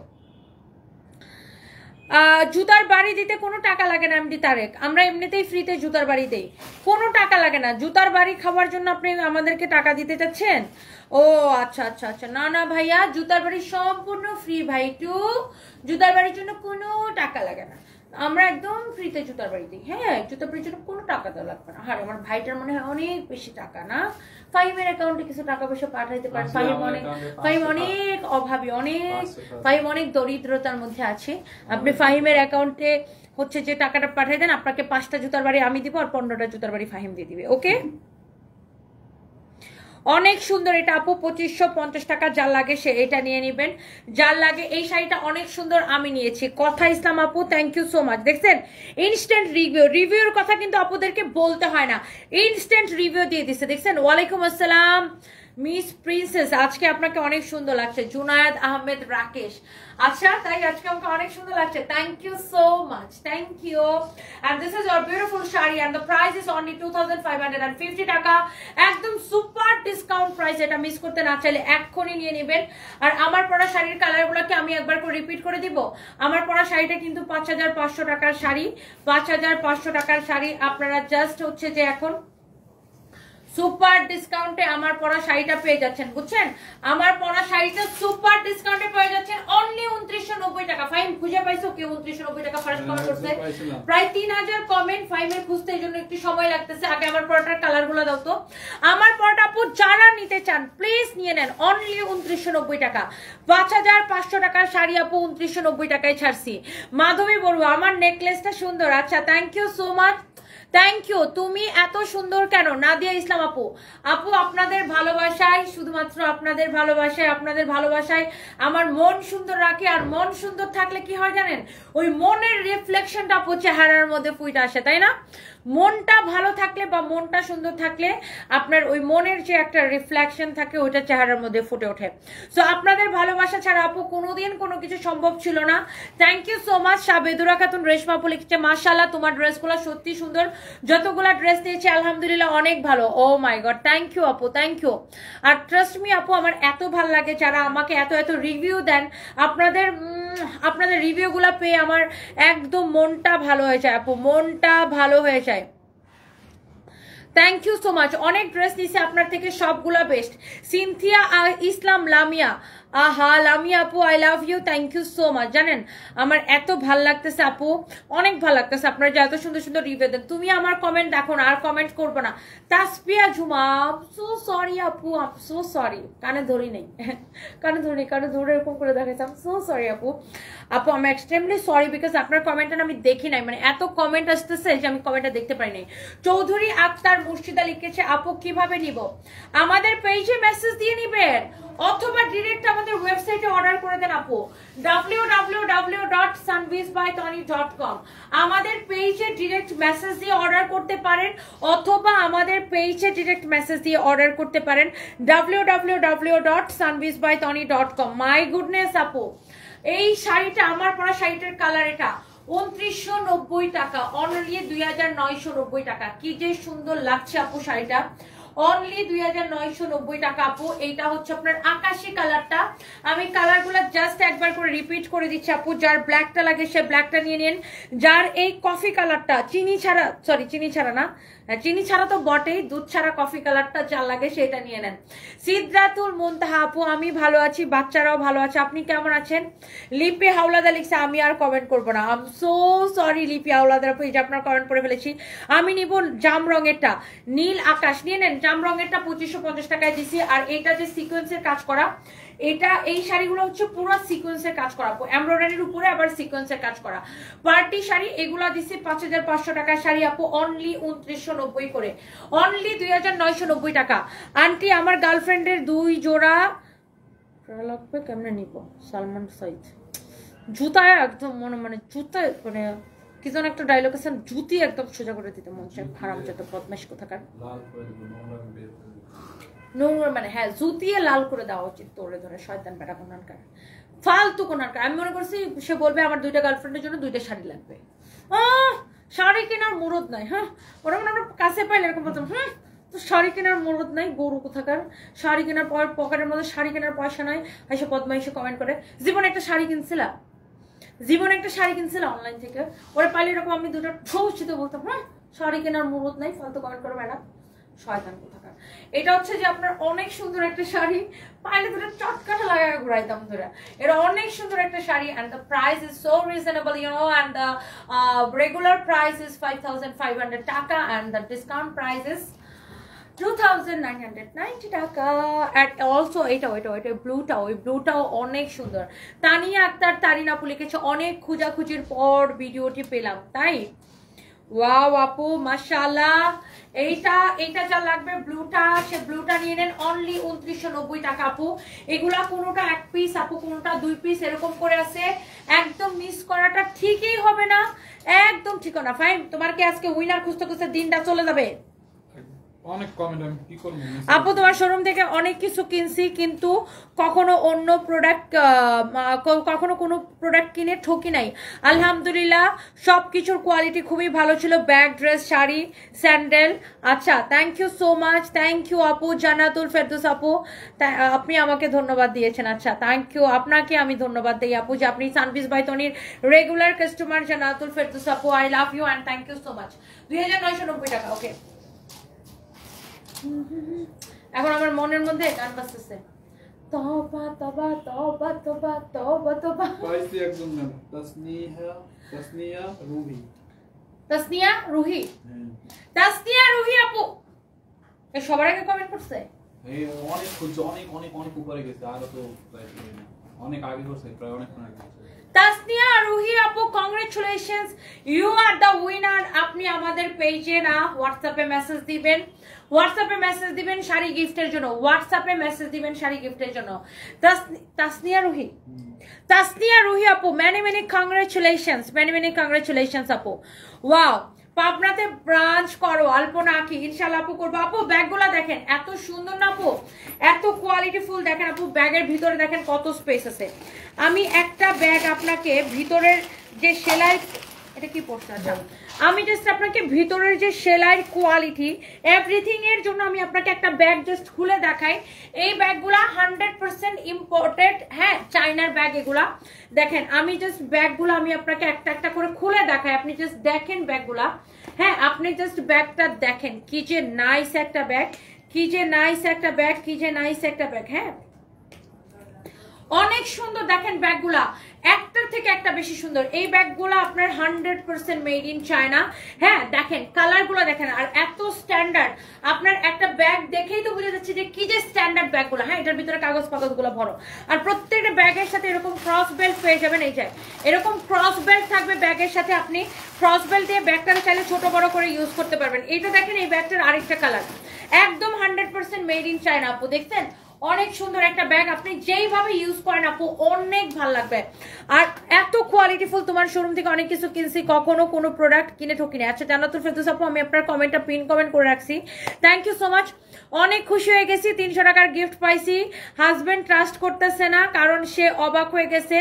জুতার বাড়ি দিতে কোনো টাকা লাগে না এমডি তারেক আমরা এমনিতেই ফ্রিতে জুতার বাড়ি দেই কোনো টাকা লাগে না জুতার বাড়ি খাওয়ার জন্য আপনি আমাদেরকে টাকা দিতে চাচ্ছেন ও আচ্ছা আচ্ছা আচ্ছা না না ভাইয়া জুতার বাড়ি সম্পূর্ণ ফ্রি ভাই টু জুতার বাড়ির জন্য কোনো টাকা লাগে না আমরা একদম ফ্রিতে জুতার বাড়িতে হ্যাঁ জুতা বাড়ির জন্য কোনো টাকা দেওয়া লাগবে না আর আমার ভাইটার মনে হয় অনেক বেশি টাকা না ফাইমের অ্যাকাউন্টে কিছু টাকা পয়সা পাঠাইতে পারে ফাইম অনেক ফাইম অনেক অভাবী অনেক ফাইম অনেক দরিদ্রতার মধ্যে আছে আপনি ফাহিমের অ্যাকাউন্টে হচ্ছে যে টাকাটা পাঠিয়ে দেন আপনাকে পাঁচটা জুতার বাড়ি আমি দিব আর পনেরোটা জুতার বাড়ি ফাহিম দিয়ে দিবে ওকে অনেক সুন্দর এটা আপু পঁচিশশো পঞ্চাশ টাকা যার লাগে সে এটা নিয়ে নিবেন যার লাগে এই শাড়িটা অনেক সুন্দর আমি নিয়েছি কথা ইসলাম আপু থ্যাংক ইউ সো মাচ দেখছেন ইনস্ট্যান্ট রিভিউ রিভিউর কথা কিন্তু আপুদেরকে বলতে হয় না ইনস্ট্যান্ট রিভিউ দিয়ে দিচ্ছে দেখছেন ওয়ালাইকুম আসসালাম মিস প্রিন্সেস আজকে আপনাকে অনেক সুন্দর লাগছে জুনায়দ আহমেদ রাকেশ আচ্ছা তাই আজকে আমাকে অনেক সুন্দর লাগছে thank you so much thank you and this is or beautiful sari and the price is only two thousand five টাকা একদম সুপার ডিসকাউন্ট প্রাইস এটা মিস করতে না চাইলে এক্ষুনি নিয়ে নেবেন আর আমার পরা শাড়ির কালারগুলোকে আমি একবার করে রিপিট করে দিব আমার পড়া শাড়িটা কিন্তু পাঁচ হাজার পাঁচশো টাকার শাড়ি পাঁচ হাজার পাঁচশো টাকার শাড়ি আপনারা জাস্ট হচ্ছে যে এখন সুপার ডিসকাউন্টে আমার পরা শাড়িটা পেয়ে যাচ্ছেন বুঝছেন আমার পরা শাড়িটা সুপার ডিসকাউন্টে পেয়ে যাচ্ছেন অনলি উনত্রিশশো নব্বই টাকা ফাইম খুঁজে পাইছো কেউ উনত্রিশশো নব্বই টাকা ফার্স্ট কমেন্ট করছে প্রায় তিন হাজার কমেন্ট ফাইমের খুঁজতে এই জন্য একটু সময় লাগতেছে আগে আমার পরাটার কালারগুলো দাও তো আমার পরাটা আপু যারা নিতে চান প্লিজ নিয়ে নেন অনলি উনত্রিশশো নব্বই টাকা পাঁচ হাজার পাঁচশো টাকার শাড়ি আপু উনত্রিশশো নব্বই টাকায় ছাড়ছি মাধবী বড়ুয়া আমার নেকলেসটা সুন্দর আচ্ছা thank you so much thank you তুমি এত সুন্দর কেন নাদিয়া ইসলাম আপু আপু আপনাদের ভালোবাসায় শুধুমাত্র আপনাদের ভালোবাসায় আপনাদের ভালোবাসায় আমার মন সুন্দর রাখে আর মন সুন্দর থাকলে কি হয় জানেন ওই মনের রিফ্লেকশনটা আপু চেহারার মধ্যে ফুইটা আসে তাই না মনটা ভালো থাকলে বা মনটা সুন্দর থাকলে আপনার ওই মনের যে একটা রিফ্লেকশন থাকে ওইটা চেহারার মধ্যে ফুটে ওঠে সো আপনাদের ভালোবাসা ছাড়া আপু কোনোদিন কোনো কিছু সম্ভব ছিল না thank you so much Sabedura Khatun Reshma আপু লিখছে মাশাল্লাহ তোমার ড্রেসগুলো সত্যি সুন্দর যতগুলো ড্রেস নিয়েছি আলহামদুলিল্লাহ অনেক ভালো oh my god thank you আপু থ্যাংক ইউ আর ট্রাস্ট মি আপু আমার এত ভাল লাগে যারা আমাকে এত এত রিভিউ দেন আপনাদের আপনাদের রিভিউগুলো পেয়ে আমার একদম মনটা ভালো হয়ে যায় আপু মনটা ভালো হয়ে যায় থ্যাংক ইউ সো মাচ অনেক ড্রেস নিছে আপনার থেকে সবগুলা বেস্ট সিনথিয়া আর ইসলাম লামিয়া আহাল আমি আপু I love you thank you so much জানেন আমার এত ভাল লাগতেছে আপু অনেক ভাল লাগতেছে আপনারা যে এত সুন্দর সুন্দর রিভিউ দেন তুমি আমার কমেন্ট দেখো না আর কমেন্ট করবো না তাসপিয়া ঝুমা সো সরি আপু সো সরি কানে ধরি নেই [laughs] কানে ধরি নেই কানে ধরে এরকম করে দেখাচ্ছি সো সরি আপু আপু আমি এক্সট্রিমলি সরি বিকজ আপনার কমেন্টটা আমি দেখি নাই মানে এত কমেন্ট আসতেছে যে আমি কমেন্টটা দেখতে পারি নাই চৌধুরী আক্তার মুর্শিদা লিখেছে আপু কিভাবে নিব আমাদের পেজে মেসেজ দিয়ে নিবেন অথবা ডিরেক্ট আমাদের ওয়েবসাইটে অর্ডার করে দেন আপু W W W dot by Tony dot com আমাদের পেজে ডিরেক্ট মেসেজ দিয়ে অর্ডার করতে পারেন অথবা আমাদের পেজে ডিরেক্ট মেসেজ দিয়ে অর্ডার করতে পারেন www.sunbizbytony.com W W dot by Tony dot com my goodness আপু এই শাড়িটা আমার পরা শাড়িটার কালার এটা উনত্রিশশো নব্বই টাকা অনলি দুই হাজার নয়শো নব্বই টাকা কি যে সুন্দর লাগছে আপু শাড়িটা অনলি দুই টাকা আপু এইটা হচ্ছে আপনার আকাশি কালারটা আমি কালারগুলো জাস্ট একবার করে রিপিট করে দিচ্ছি আপু যার ব্ল্যাকটা লাগে সে ব্ল্যাকটা নিয়ে নিন যার এই কফি কালারটা চিনি ছাড়া সরি চিনি ছাড়া না চিনি ছাড়া তো বটেই দুধ ছাড়া কফি কালারটা যা লাগে সেটা নিয়ে নেন সিদ্ধাতুল মুনতাহা আপু আমি ভালো আছি বাচ্চারাও ভালো আছে আপনি কেমন আছেন লিপি হাওলাদা লিখছে আমি আর কমেন্ট করব না আম সো সরি লিপি হাওলাদার আপু এই যে আপনার কমেন্ট করে ফেলেছি আমি নিব জাম রঙেরটা নীল আকাশ নিয়ে নেন জাম রঙেরটা পঁচিশশো পঞ্চাশ টাকায় দিছি আর এটা যে সিকোয়েন্সের কাজ করা এটা এই শাড়িগুলো হচ্ছে পুরো সিকোয়েন্সের কাজ করা এমব্রয়ডারির উপরে আবার সিকোয়েন্সের কাজ করা পার্টি শাড়ি এগুলো দিচ্ছে পাঁচ হাজার পাঁচশো টাকার শাড়ি আপু অনলি উনত্রিশশো নব্বই করে অনলি দুই হাজার নয়শো নব্বই টাকা আন্টি আমার গার্লফ্রেন্ডের দুই জোড়া লাগবে কেমনে নিব সালমান সাইজ জুতায় একদম মনে মানে জুতায় মানে কি যেন একটা ডায়লগ আছে জুতি একদম সোজা করে দিতে মন চায় খারাপ যত বদমাস কোথাকার নোংরা মানে হ্যাঁ জুতিয়ে লাল করে দেওয়া উচিত তোলে ধরে শয়তান বেটা কোনার ফালতু কোনার আমি মনে করছি সে বলবে আমার দুইটা গার্লফ্রেন্ডের জন্য দুইটা শাড়ি লাগবে আহ শাড়ি কেনার মুরদ নাই হ্যাঁ ওরা আমরা কাছে পাইলে এরকম বলতাম হ্যাঁ তো শাড়ি কেনার মুরদ নাই গরু কোথাকার শাড়ি কেনার পর পকেটের মধ্যে শাড়ি কেনার পয়সা নাই এসে পদ্মা এসে কমেন্ট করে জীবনে একটা শাড়ি কিনছিলাম জীবনে একটা শাড়ি কিনছিলাম অনলাইন থেকে ওরা পাইলে এরকম আমি দুটো ঠৌসিতে বলতাম হ্যাঁ শাড়ি কেনার মুরদ নাই ফালতু কমেন্ট করো ম্যাডাম শয়তান কোথাকার এটা হচ্ছে যে আপনার অনেক সুন্দর একটা শাড়ি পাইলে তো চটকাটা লাগায় ঘুরাইতাম ধরে এটা অনেক সুন্দর একটা sari and the price is so reasonable you know and the regular price is five thousand five hundred টাকা and the discount price is two thousand nine hundred টাকা অলসো এটা ওইটা ওই ব্লুটাও অনেক সুন্দর লিখেছে অনেক খোঁজাখুঁজির পর ভিডিওটি পেলাম তাই ওয়া আপু মাসাল্লাহ এইটা এইটা যা লাগবে ব্লুটা সে ব্লুটা নিয়ে নেন অনলি উনত্রিশশো নব্বই টাকা আপু এগুলা কোনোটা এক পিস আপু কোনোটা দুই পিস এরকম করে আছে একদম মিস করাটা ঠিকই হবে না একদম ঠিক না ফাইন তোমার কি আজকে উইনার খুঁজতে খুঁজতে দিনটা চলে যাবে আপু তোমার শোরুম থেকে অনেক কিছু কিনছি কিন্তু কখনো অন্য প্রোডাক্ট কখনো কোনো প্রোডাক্ট কিনে ঠকি নাই আলহামদুলিল্লাহ সব কিছুর কোয়ালিটি খুবই ভালো ছিল ব্যাগ ড্রেস শাড়ি স্যান্ডেল আচ্ছা thank you so much thank you আপু জানাতুল ফেরদুস আপু আপনি আমাকে ধন্যবাদ দিয়েছেন আচ্ছা থ্যাংক ইউ আপনাকে আমি ধন্যবাদ দিই আপু যে আপনি সানবিস তনির রেগুলার কাস্টমার জানাতুল ফেরদুস আপু I love you and thank you so much দুই টাকা ওকে এখন আমার মনের মধ্যে গান বাজতেছে তবা তবা তবা তবা তবা তবা কয়েছি একজন নাম তাসনিহা তাসনিয়া রুহি তাসনিয়া রুহি হ্যাঁ। তাসনিয়া রুহি আপু এ সবার আগে কমেন্ট করছে অনেক খুঁজছে অনেক অনেক অনেক উপরে গেছে আর তো অনেক আগে করছে প্রায় অনেক আগে তাসনিয়া আরোহি আপু congratulation you are the winner আপনি আমাদের পেজে না হোয়াটসঅ্যাপে মেসেজ দিবেন হোয়াটসঅ্যাপে মেসেজ দিবেন শাড়ি গিফটের জন্য হোয়াটসঅ্যাপে মেসেজ দিবেন শাড়ি গিফটের জন্য তাসনিয়া রুহি তাসনিয়া রুহি আপু many many congratulations many many congratulation আপু ওয়াও পাবনাতে ব্রাঞ্চ করো অল্প নাকি ইনশাল্লাহ আপু করবো আপু ব্যাগগুলো দেখেন এত সুন্দর না আপু এত কোয়ালিটিফুল দেখেন আপু ব্যাগের ভিতরে দেখেন কত স্পেস আছে আমি একটা ব্যাগ আপনাকে ভিতরের যে সেলাই এটা কি পড়তে আমি জাস্ট আপনাকে ভিতরের যে সেলাইয়ের কোয়ালিটি এর জন্য আমি আপনাকে একটা ব্যাগ জাস্ট খুলে দেখাই এই ব্যাগগুলা হান্ড্রেড পার্সেন্ট ইম্পোর্টেড হ্যাঁ চাইনার ব্যাগ এগুলা দেখেন আমি জাস্ট ব্যাগগুলো আমি আপনাকে একটা একটা করে খুলে দেখাই আপনি জাস্ট দেখেন ব্যাগগুলা হ্যাঁ আপনি জাস্ট ব্যাগটা দেখেন কি যে নাইস একটা ব্যাগ কি যে নাইস একটা ব্যাগ কি যে নাইস একটা ব্যাগ হ্যাঁ অনেক সুন্দর দেখেন ব্যাগগুলা একটার থেকে একটা বেশি সুন্দর এই ব্যাগগুলো আপনার hundred percent made in China হ্যাঁ দেখেন কালারগুলো দেখেন আর এত স্ট্যান্ডার্ড আপনার একটা ব্যাগ দেখেই তো বোঝা যাচ্ছে যে কি যে স্ট্যান্ডার্ড ব্যাগগুলো হ্যাঁ এটার ভিতরে কাগজ পাগজগুলো ভরো আর প্রত্যেকটা ব্যাগের সাথে এরকম ক্রস বেল্ট পেয়ে যাবেন এই যায় এরকম ক্রস বেল্ট থাকবে ব্যাগের সাথে আপনি ক্রস বেল্ট দিয়ে ব্যাগটা চাইলে ছোট বড় করে ইউজ করতে পারবেন এটা দেখেন এই ব্যাগটার আরেকটা কালার একদম hundred percent made in China আপু দেখছেন অনেক সুন্দর একটা ব্যাগ আপনি যেইভাবে ইউজ করেন আপু অনেক ভাল লাগবে আর এত কোয়ালিটিফুল তোমার শোরুম থেকে অনেক কিছু কিনছি কখনো কোনো প্রোডাক্ট কিনে ঠকিনি আচ্ছা জানাতুল ফেরদুস আপু আমি আপনার কমেন্টটা পিন কমেন্ট করে রাখছি থ্যাংক ইউ সো মাচ অনেক খুশি হয়ে গেছি তিনশো টাকার গিফট পাইছি হাজবেন্ড ট্রাস্ট করতেছে না কারণ সে অবাক হয়ে গেছে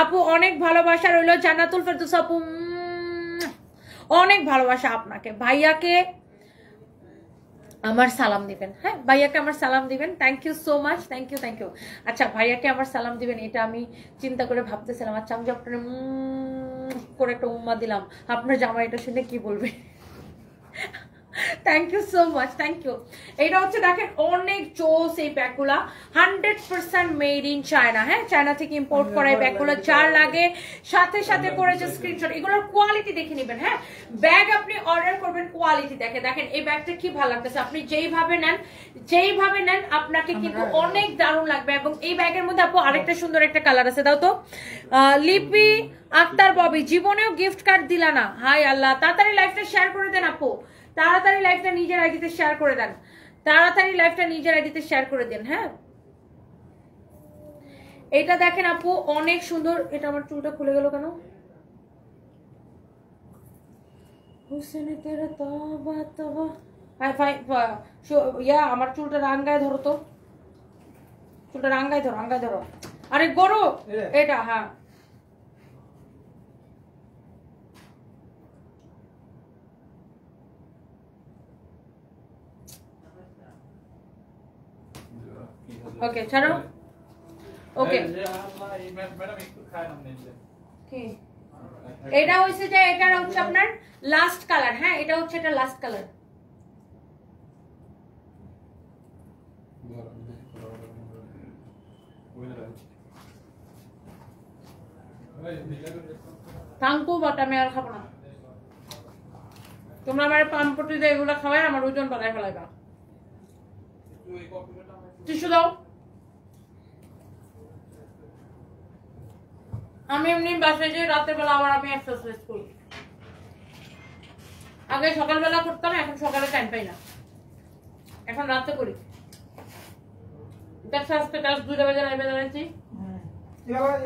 আপু অনেক ভালোবাসা রইল জান্নাতুল ফেরদুস আপু অনেক ভালোবাসা আপনাকে ভাইয়াকে আমার সালাম দিবেন হ্যাঁ ভাইয়াকে আমার সালাম দিবেন thank you so much thank you thank you আচ্ছা ভাইয়াকে আমার সালাম দিবেন এটা আমি চিন্তা করে ভাবতেছিলাম আচ্ছা আমি যে আপনার করে একটা উম্মা দিলাম আপনার জামা এটা শুনে কি বলবে thank you so much thank you এটা হচ্ছে দেখেন অনেক চোস এই ব্যাগগুলা hundred percent made in China হ্যাঁ চায়না থেকে ইম্পোর্ট করা এই ব্যাগগুলো চার লাগে সাথে সাথে করে যে স্ক্রিনশট এগুলোর কোয়ালিটি দেখে নেবেন হ্যাঁ ব্যাগ আপনি অর্ডার করবেন কোয়ালিটি দেখে দেখেন এই ব্যাগটা কি ভালো লাগতেছে আপনি যেইভাবে নেন যেইভাবে নেন আপনাকে কিন্তু অনেক দারুণ লাগবে এবং এই ব্যাগের মধ্যে আপু আরেকটা সুন্দর একটা কালার আছে দাও তো লিপি আক্তার ববি জীবনেও গিফট কার্ড দিলা না হাই আল্লাহ তাড়াতাড়ি লাইফটা শেয়ার করে দেন আপু তাড়াতাড়ি লাইফটা নিজের আইডিতে শেয়ার করে দেন তাড়াতাড়ি লাইফটা নিজের আইডিতে শেয়ার করে দেন হ্যাঁ এটা দেখেন আপু অনেক সুন্দর এটা আমার চুলটা খুলে গেল কেন ইয়া আমার চুলটা রাঙ্গায় ধরো তো চুলটা রাঙ্গায় ধরো রাঙ্গায় ধরো আরে গরু এটা হ্যাঁ ওকে ছাড়ো ওকে এটা হচ্ছে যে এটা হচ্ছে আপনার লাস্ট কালার হ্যাঁ এটা হচ্ছে এটা লাস্ট কালার থাঙ্কু বাট আমি আর খাবো না তোমরা আমার পাম্পটি দিয়ে এগুলো খাওয়াই আমার ওজন বাড়ায় ফেলাইবা টিস্যু দাও আমি এমনি বাসায় যে রাতের বেলা আবার আমি এক্সারসাইজ করি আগে সকালবেলা করতাম এখন সকালে টাইম পাই না এখন রাতে করি যাও আমি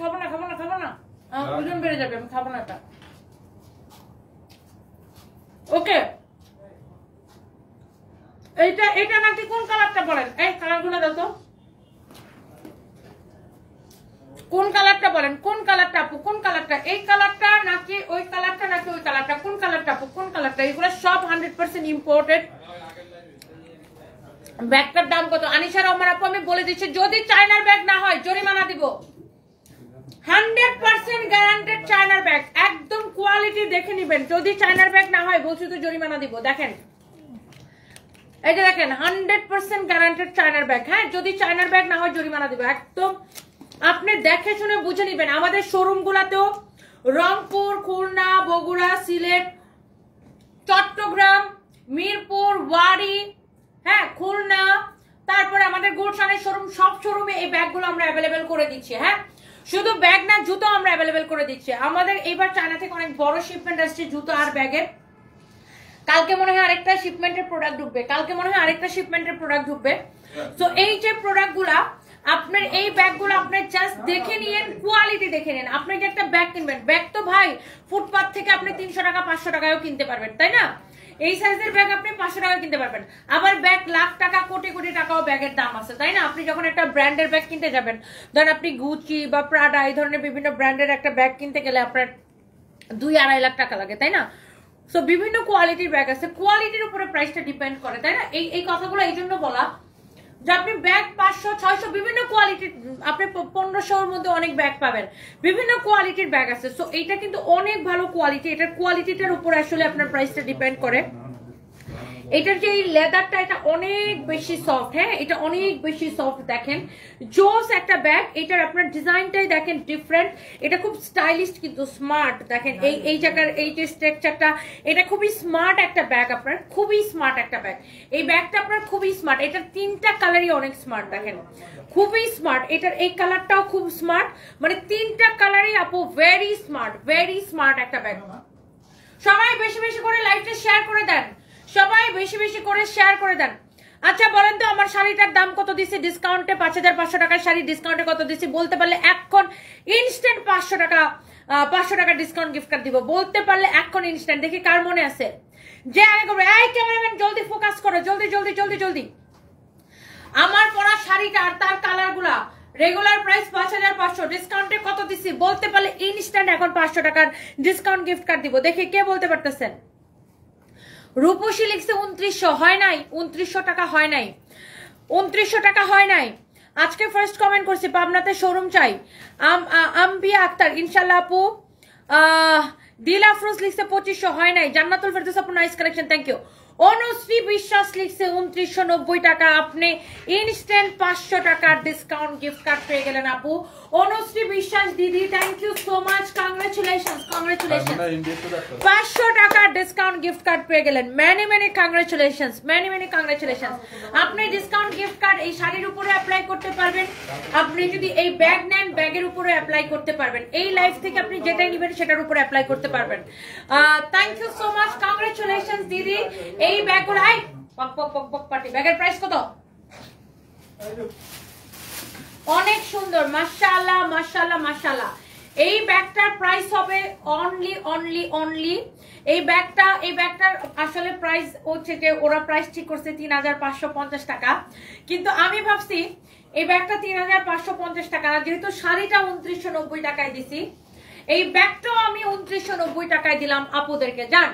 খাবো না খাবো না না ওজন হ্যাঁ। বেড়ে যাবে আমি খাবো না ওকে এইটা এটা নাকি কোন কালারটা বলেন এই কালারগুলো দাও কোন কালারটা বলেন কোন কালারটা আপু কোন কালারটা এই কালারটা নাকি ওই কালারটা নাকি ওই কালারটা কোন কালারটা আপু কোন কালারটা এগুলো সব হান্ড্রেড পার্সেন্ট ইম্পোর্টেড ব্যাগটার দাম কত আনিশা রহমান আপু আমি বলে দিচ্ছি যদি চায়নার ব্যাগ না হয় জরিমানা দিব হান্ড্রেড পার্সেন্ট গ্যারান্টেড চায়নার ব্যাগ একদম কোয়ালিটি দেখে নিবেন যদি চায়নার ব্যাগ না হয় বলছি তো জরিমানা দিব দেখেন এই যে দেখেন হান্ড্রেড পার্সেন্ট গ্যারান্টেড চায়নার ব্যাগ হ্যাঁ যদি চায়নার ব্যাগ না হয় জরিমানা দেবে একদম আপনি দেখে শুনে বুঝে নিবেন আমাদের গুলাতেও রংপুর খুলনা বগুড়া সিলেট চট্টগ্রাম মিরপুর ওয়ারি হ্যাঁ খুলনা তারপরে আমাদের গুলশানের শোরুম সব শোরুমে এই ব্যাগগুলো আমরা অ্যাভেলেবেল করে দিচ্ছি হ্যাঁ শুধু ব্যাগ না জুতো আমরা অ্যাভেলেবেল করে দিচ্ছি আমাদের এবার চায়না থেকে অনেক বড় শিপমেন্ট আসছে জুতো আর ব্যাগের কালকে মনে হয় আরেকটা শিপমেন্টের প্রোডাক্ট ঢুকবে কালকে মনে হয় আরেকটা শিপমেন্টের প্রোডাক্ট ঢুকবে তো এই যে গুলা আপনার এই ব্যাগগুলো আপনার জাস্ট দেখে নিন কোয়ালিটি দেখে নিন আপনি যে একটা ব্যাগ কিনবেন ব্যাগ তো ভাই ফুটপাথ থেকে আপনি তিনশো টাকা পাঁচশো টাকায়ও কিনতে পারবেন তাই না এই সাইজের ব্যাগ আপনি পাঁচশো টাকা কিনতে পারবেন আবার ব্যাগ লাখ টাকা কোটি কোটি টাকাও ব্যাগের দাম আছে তাই না আপনি যখন একটা ব্র্যান্ডের ব্যাগ কিনতে যাবেন ধরেন আপনি গুচি বা প্রাডা এই ধরনের বিভিন্ন ব্র্যান্ডের একটা ব্যাগ কিনতে গেলে আপনার দুই আড়াই লাখ টাকা লাগে তাই না সো বিভিন্ন কোয়ালিটির ব্যাগ আছে কোয়ালিটির উপরে প্রাইসটা ডিপেন্ড করে তাই না এই এই কথাগুলো এই জন্য বলা যে আপনি ব্যাগ পাঁচশো ছয়শো বিভিন্ন কোয়ালিটির আপনি পনেরোশোর মধ্যে অনেক ব্যাগ পাবেন বিভিন্ন কোয়ালিটির ব্যাগ আছে সো এইটা কিন্তু অনেক ভালো কোয়ালিটি এটার কোয়ালিটিটার উপর আসলে আপনার প্রাইসটা ডিপেন্ড করে এটার যে লেদারটা এটা অনেক বেশি সফট হ্যাঁ এটা অনেক বেশি সফট দেখেন জোস একটা ব্যাগ এটার আপনার ডিজাইনটাই দেখেন ডিফারেন্ট এটা খুব স্টাইলিশ কিন্তু স্মার্ট দেখেন এই এই জায়গার এই যে স্ট্রাকচারটা এটা খুবই স্মার্ট একটা ব্যাগ আপনার খুবই স্মার্ট একটা ব্যাগ এই ব্যাগটা আপনার খুবই স্মার্ট এটার তিনটা কালারই অনেক স্মার্ট দেখেন খুবই স্মার্ট এটার এই কালারটাও খুব স্মার্ট মানে তিনটা কালারই আপু ভেরি স্মার্ট ভেরি স্মার্ট একটা ব্যাগ সবাই বেশি বেশি করে লাইভটা শেয়ার করে দেন সবাই বেশি বেশি করে শেয়ার করে দেন আচ্ছা বলেন তো আমার শাড়িটার দাম কত দিছি ডিসকাউন্টে পাঁচ হাজার পাঁচশো টাকার শাড়ি ডিসকাউন্টে কত দিছি বলতে পারলে এখন ইনস্ট্যান্ট পাঁচশো টাকা পাঁচশো টাকা ডিসকাউন্ট গিফট কার্ড দিব বলতে পারলে এখন ইনস্ট্যান্ট দেখি কার মনে আছে যে আগে করবে এই ক্যামেরাম্যান জলদি ফোকাস করো জলদি জলদি জলদি জলদি আমার পরা শাড়িটা আর তার কালারগুলা রেগুলার প্রাইস পাঁচ হাজার পাঁচশো ডিসকাউন্টে কত দিছি বলতে পারলে ইনস্ট্যান্ট এখন পাঁচশো টাকার ডিসকাউন্ট গিফট কার্ড দিব দেখি কে বলতে পারতেছেন রূপসী লিখছে উনত্রিশশো হয় নাই উনত্রিশশো টাকা হয় নাই উনত্রিশশো টাকা হয় নাই আজকে ফার্স্ট কমেন্ট করছি পাবনাতে শোরুম চাই আম্বিয়া আক্তার ইনশাল্লাহ আপু দিল আফরোজ লিখছে পঁচিশশো হয় নাই জান্নাতুল ফেরদোস আপু nice collection thank you Anushree Biswas লিখছে উনত্রিশশো নব্বই টাকা আপনি ইনস্ট্যান্ট পাঁচশো টাকার ডিসকাউন্ট গিফট কার্ড পেয়ে গেলেন আপু অনুশ্রী বিশ্বাস দিদি thank you so much congratulation congratulation পাঁচশো টাকার ডিসকাউন্ট গিফট কার্ড পেয়ে গেলেন many many congratulation many many congratulation আপনি ডিসকাউন্ট গিফট কার্ড এই শাড়ির উপরে অ্যাপ্লাই করতে পারবেন আপনি যদি এই ব্যাগ নেন ব্যাগের উপরে অ্যাপ্লাই করতে পারবেন এই লাইফ থেকে আপনি যেটাই নেবেন সেটার উপরে অ্যাপ্লাই করতে পারবেন thank you so much congratulation দিদি এই ব্যাগগুলো আই পক পক পক পক পার্টি ব্যাগের প্রাইস কত অনেক সুন্দর মাসাল্লাহ মাসাল্লাহ মাসাল্লাহ এই ব্যাগটার প্রাইস হবে অনলি অনলি অনলি এই ব্যাগটা এই ব্যাগটার আসলে প্রাইস হচ্ছে যে ওরা প্রাইস ঠিক করছে তিন টাকা কিন্তু আমি ভাবছি এই ব্যাগটা তিন টাকা না যেহেতু শাড়িটা উনত্রিশশো টাকায় দিছি এই ব্যাগটাও আমি উনত্রিশশো টাকায় দিলাম আপুদেরকে জান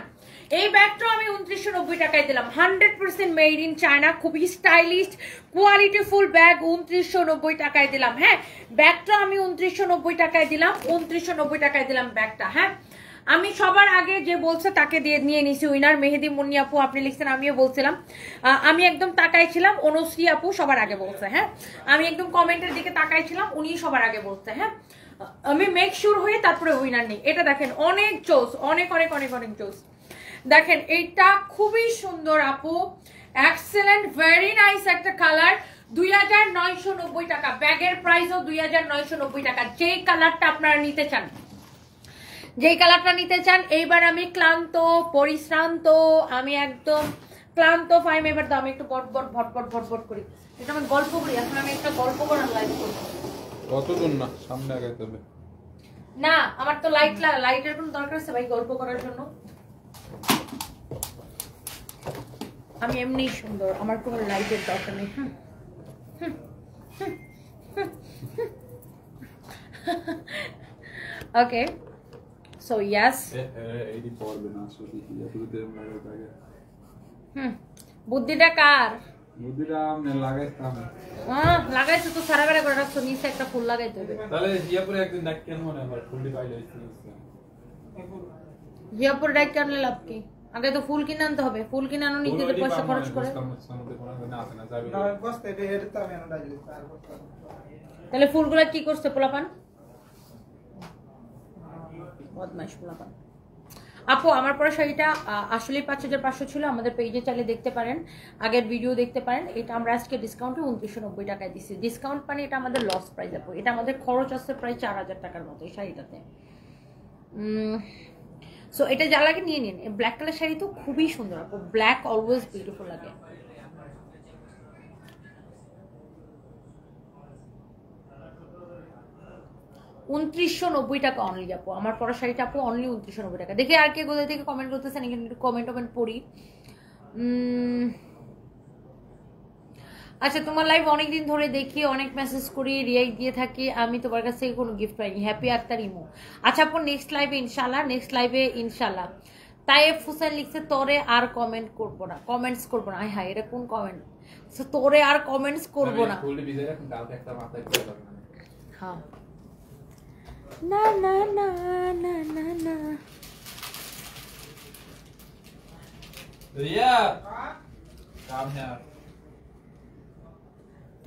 এই ব্যাগটা আমি উনত্রিশশো নব্বই টাকায় দিলাম hundred percent made in China খুবই স্টাইলিশ কোয়ালিটিফুল ব্যাগ উনত্রিশশো নব্বই টাকায় দিলাম হ্যাঁ ব্যাগটা আমি উনত্রিশশো নব্বই টাকায় দিলাম উনত্রিশশো নব্বই টাকায় দিলাম ব্যাগটা হ্যাঁ আমি সবার আগে যে বলছে তাকে দিয়ে নিয়ে নিছি উইনার মেহেদি মুন্নি আপু আপনি লিখছেন আমিও বলছিলাম আমি একদম তাকাইছিলাম অনুশ্রী আপু সবার আগে বলছে হ্যাঁ আমি একদম কমেন্টের দিকে তাকাইছিলাম উনি সবার আগে বলছে হ্যাঁ আমি মেক শিওর হয়ে তারপরে উইনার নিই এটা দেখেন অনেক চোস অনেক অনেক অনেক অনেক চোস দেখেন এটা খুবই সুন্দর আপু এক্সেলেন্ট ভেরি নাইস একটা কালার দুই হাজার নয়শো নব্বই টাকা ব্যাগের প্রাইসও দুই হাজার নয়শো নব্বই টাকা যেই কালারটা আপনারা নিতে চান যেই কালারটা নিতে চান এইবার আমি ক্লান্ত পরিশ্রান্ত আমি একদম ক্লান্ত ফাইম এবার তো আমি একটু বটবট ভটবট ভটবট করি এটা আমি গল্প করি এখন আমি একটা গল্প করার লাইভ করি না আমার তো লাইট লাইটের কোনো দরকার আছে ভাই গল্প করার জন্য আমি এমনি সুন্দর আমার কোনো লাইটের দরকার নেই হুম ওকে সো ইয়াস হুম বুদ্ধিটা কার বুদ্ধিটা আমনে লাগাইতাম হ্যাঁ লাগাইছো তো সারা বেলা করে রাখছো নিচে একটা ফুল লাগাই দেবে তাহলে জিয়াপুরে একদিন ডাক কেন মনে হয় ফুলটি পাইলে জিয়াপুর ডাক কেন লাভ কি আগে তো ফুল কিনে আনতে হবে ফুল কিনে আনো নিজেদের পয়সা খরচ করে তাহলে ফুলগুলো কি করছে পোলাপান পোলাপান আপু আমার পরে শাড়িটা আসলেই পাঁচ হাজার পাঁচশো ছিল আমাদের পেজে চাইলে দেখতে পারেন আগের ভিডিও দেখতে পারেন এটা আমরা আজকে ডিসকাউন্টে উনত্রিশশো নব্বই টাকায় দিচ্ছি ডিসকাউন্ট মানে এটা আমাদের লস প্রাইস আপু এটা আমাদের খরচ আসছে প্রায় চার হাজার টাকার মতো এই শাড়িটাতে সো এটা যা লাগে নিয়ে নিন ব্ল্যাক কালার শাড়ি তো খুবই সুন্দর ব্ল্যাক অলওয়েজ বিউটিফুল লাগে উনত্রিশশো নব্বই টাকা অনলি আপু আমার পরা শাড়িটা আপু অনলি উনত্রিশশো নব্বই টাকা দেখে আর কে কোথায় থেকে কমেন্ট করতেছেন এখানে একটু কমেন্ট টমেন্ট পড়ি আচ্ছা তোমার লাইভ অনেকদিন ধরে দেখি অনেক মেসেজ করি রিয়াক্ট দিয়ে থাকি আমি তোমার কাছ থেকে কোনো গিফট পাইনি হ্যাপি তার ইমো আচ্ছা আপু নেক্সট লাইভে ইনশাল্লাহ নেক্সট লাইভে ইনশাল্লাহ তাই এফ হুসেন লিখছে তোরে আর কমেন্ট করবো না কমেন্টস করবো না হ্যাঁ এটা কোন কমেন্ট তোরে আর কমেন্টস করবো না হ্যাঁ না না না না না না রিয়া কাম হ্যাঁ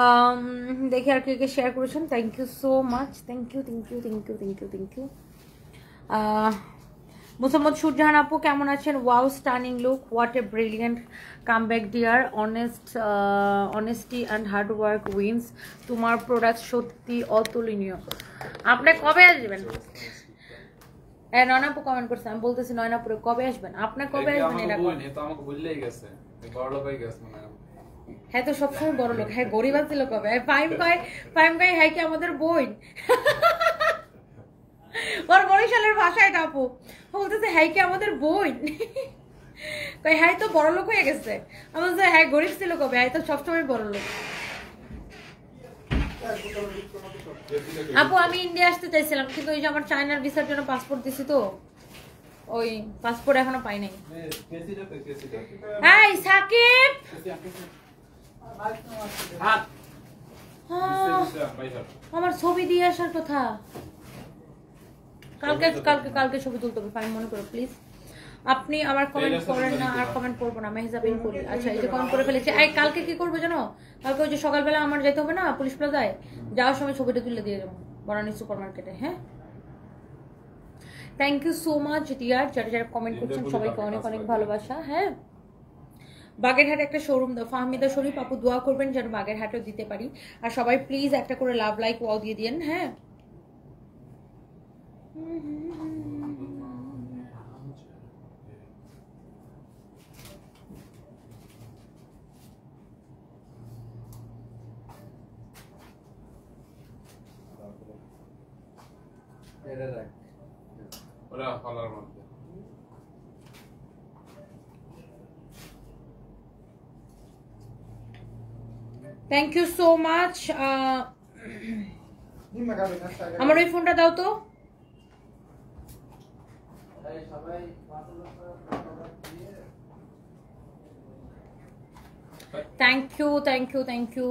Um, দেখে আর কে শেয়ার করেছেন thank you so much thank you thank you thank you thank you thank you Mosammat Surjahan আপু কেমন আছেন wow stunning look what a brilliant come back dear honest honesty and hard work wins তোমার product সত্যি অতুলনীয় আপনি কবে আসবেন হ্যাঁ নয়নাপু কমেন্ট করছে আমি বলতেছি নয়নাপুরে কবে আসবেন আপনি কবে আসবেন এটা আমাকে বললেই গেছে বড় লোকই গেছে গেছে হ্যাঁ তো সবসময় বড় লোক হ্যাঁ গরিব আছে লোক হবে ফাইম হ্যাঁ, ভাই ফাইম ভাই হ্যাঁ কি আমাদের বই ওর বরিশালের ভাষা এটা আপু বলতেছে হ্যাঁ কি আমাদের বই কই হ্যাঁ তো বড় লোক হয়ে গেছে আমাদের হ্যাঁ গরিব ছিল কবে হ্যাঁ তো সবসময় বড় লোক আপু আমি ইন্ডিয়া আসতে চাইছিলাম কিন্তু ওই যে আমার চায়নার ভিসার জন্য পাসপোর্ট দিছি তো ওই পাসপোর্ট এখনো পাই নাই হ্যাঁ সাকিব হ্যাঁ। আমার ছবি দিয়ে আসার কথা কালকে কালকে কালকে ছবি তুলতে হবে ফাইন মনে করো প্লিজ আপনি আমার কমেন্ট করেন না আর কমেন্ট করবো না মেহজাবিন করি আচ্ছা এই যে কমেন্ট করে ফেলেছি এই কালকে কি করবো জানো কালকে ওই যে সকালবেলা আমার যেতে হবে না পুলিশ প্লাজায় যাওয়ার সময় ছবিটা তুলে দিয়ে যাবো বনানী সুপার মার্কেটে হ্যাঁ thank you so much dear যারা যারা কমেন্ট করছেন সবাইকে অনেক অনেক ভালোবাসা হ্যাঁ হাটে একটা শোরুম দাও ফাহমিদা শরীফ আপু দোয়া করবেন যেন বাগেরহাটও দিতে পারি আর সবাই প্লিজ একটা করে লাভ লাইক ওয়াও দিয়ে দিন হ্যাঁ ওরা ফলার মধ্যে থ্যাংক ইউ সো মাচ আমার ওই ফোনটা দাও তো thank you thank you thank you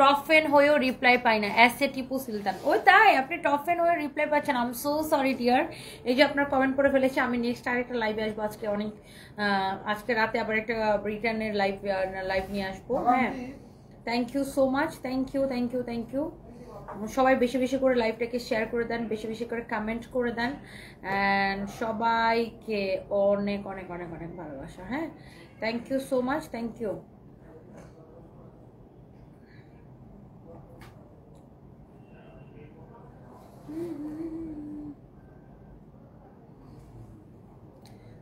টফেন হয়েও রিপ্লাই পাই না এস এ টিপু সুলতান ওই তাই আপনি টফেন হয়ে রিপ্লাই পাচ্ছেন আম সো সরি ডিয়ার এই যে আপনার কমেন্ট করে ফেলেছে আমি নেক্সট আরেকটা লাইভে আসবো আজকে অনেক আজকে রাতে আবার একটা ব্রিটেনের লাইভ লাইভ নিয়ে আসবো হ্যাঁ thank you so much thank you thank you thank you সবাই বেশি বেশি করে লাইভটাকে শেয়ার করে দেন বেশি বেশি করে কমেন্ট করে দেন অ্যান্ড সবাইকে অনেক অনেক অনেক অনেক ভালোবাসা হ্যাঁ thank you so much thank you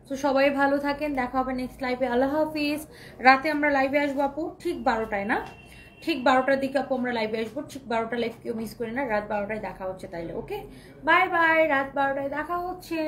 তো সবাই ভালো থাকেন দেখা হবে নেক্সট লাইভে আল্লাহ হাফিজ রাতে আমরা লাইভে আসবো আপু ঠিক বারোটায় না ঠিক বারোটার দিকে আপু আমরা লাইভে আসবো ঠিক বারোটা লাইভ কেউ মিস করি না রাত বারোটায় দেখা হচ্ছে তাইলে ওকে বাই বাই রাত বারোটায় দেখা হচ্ছে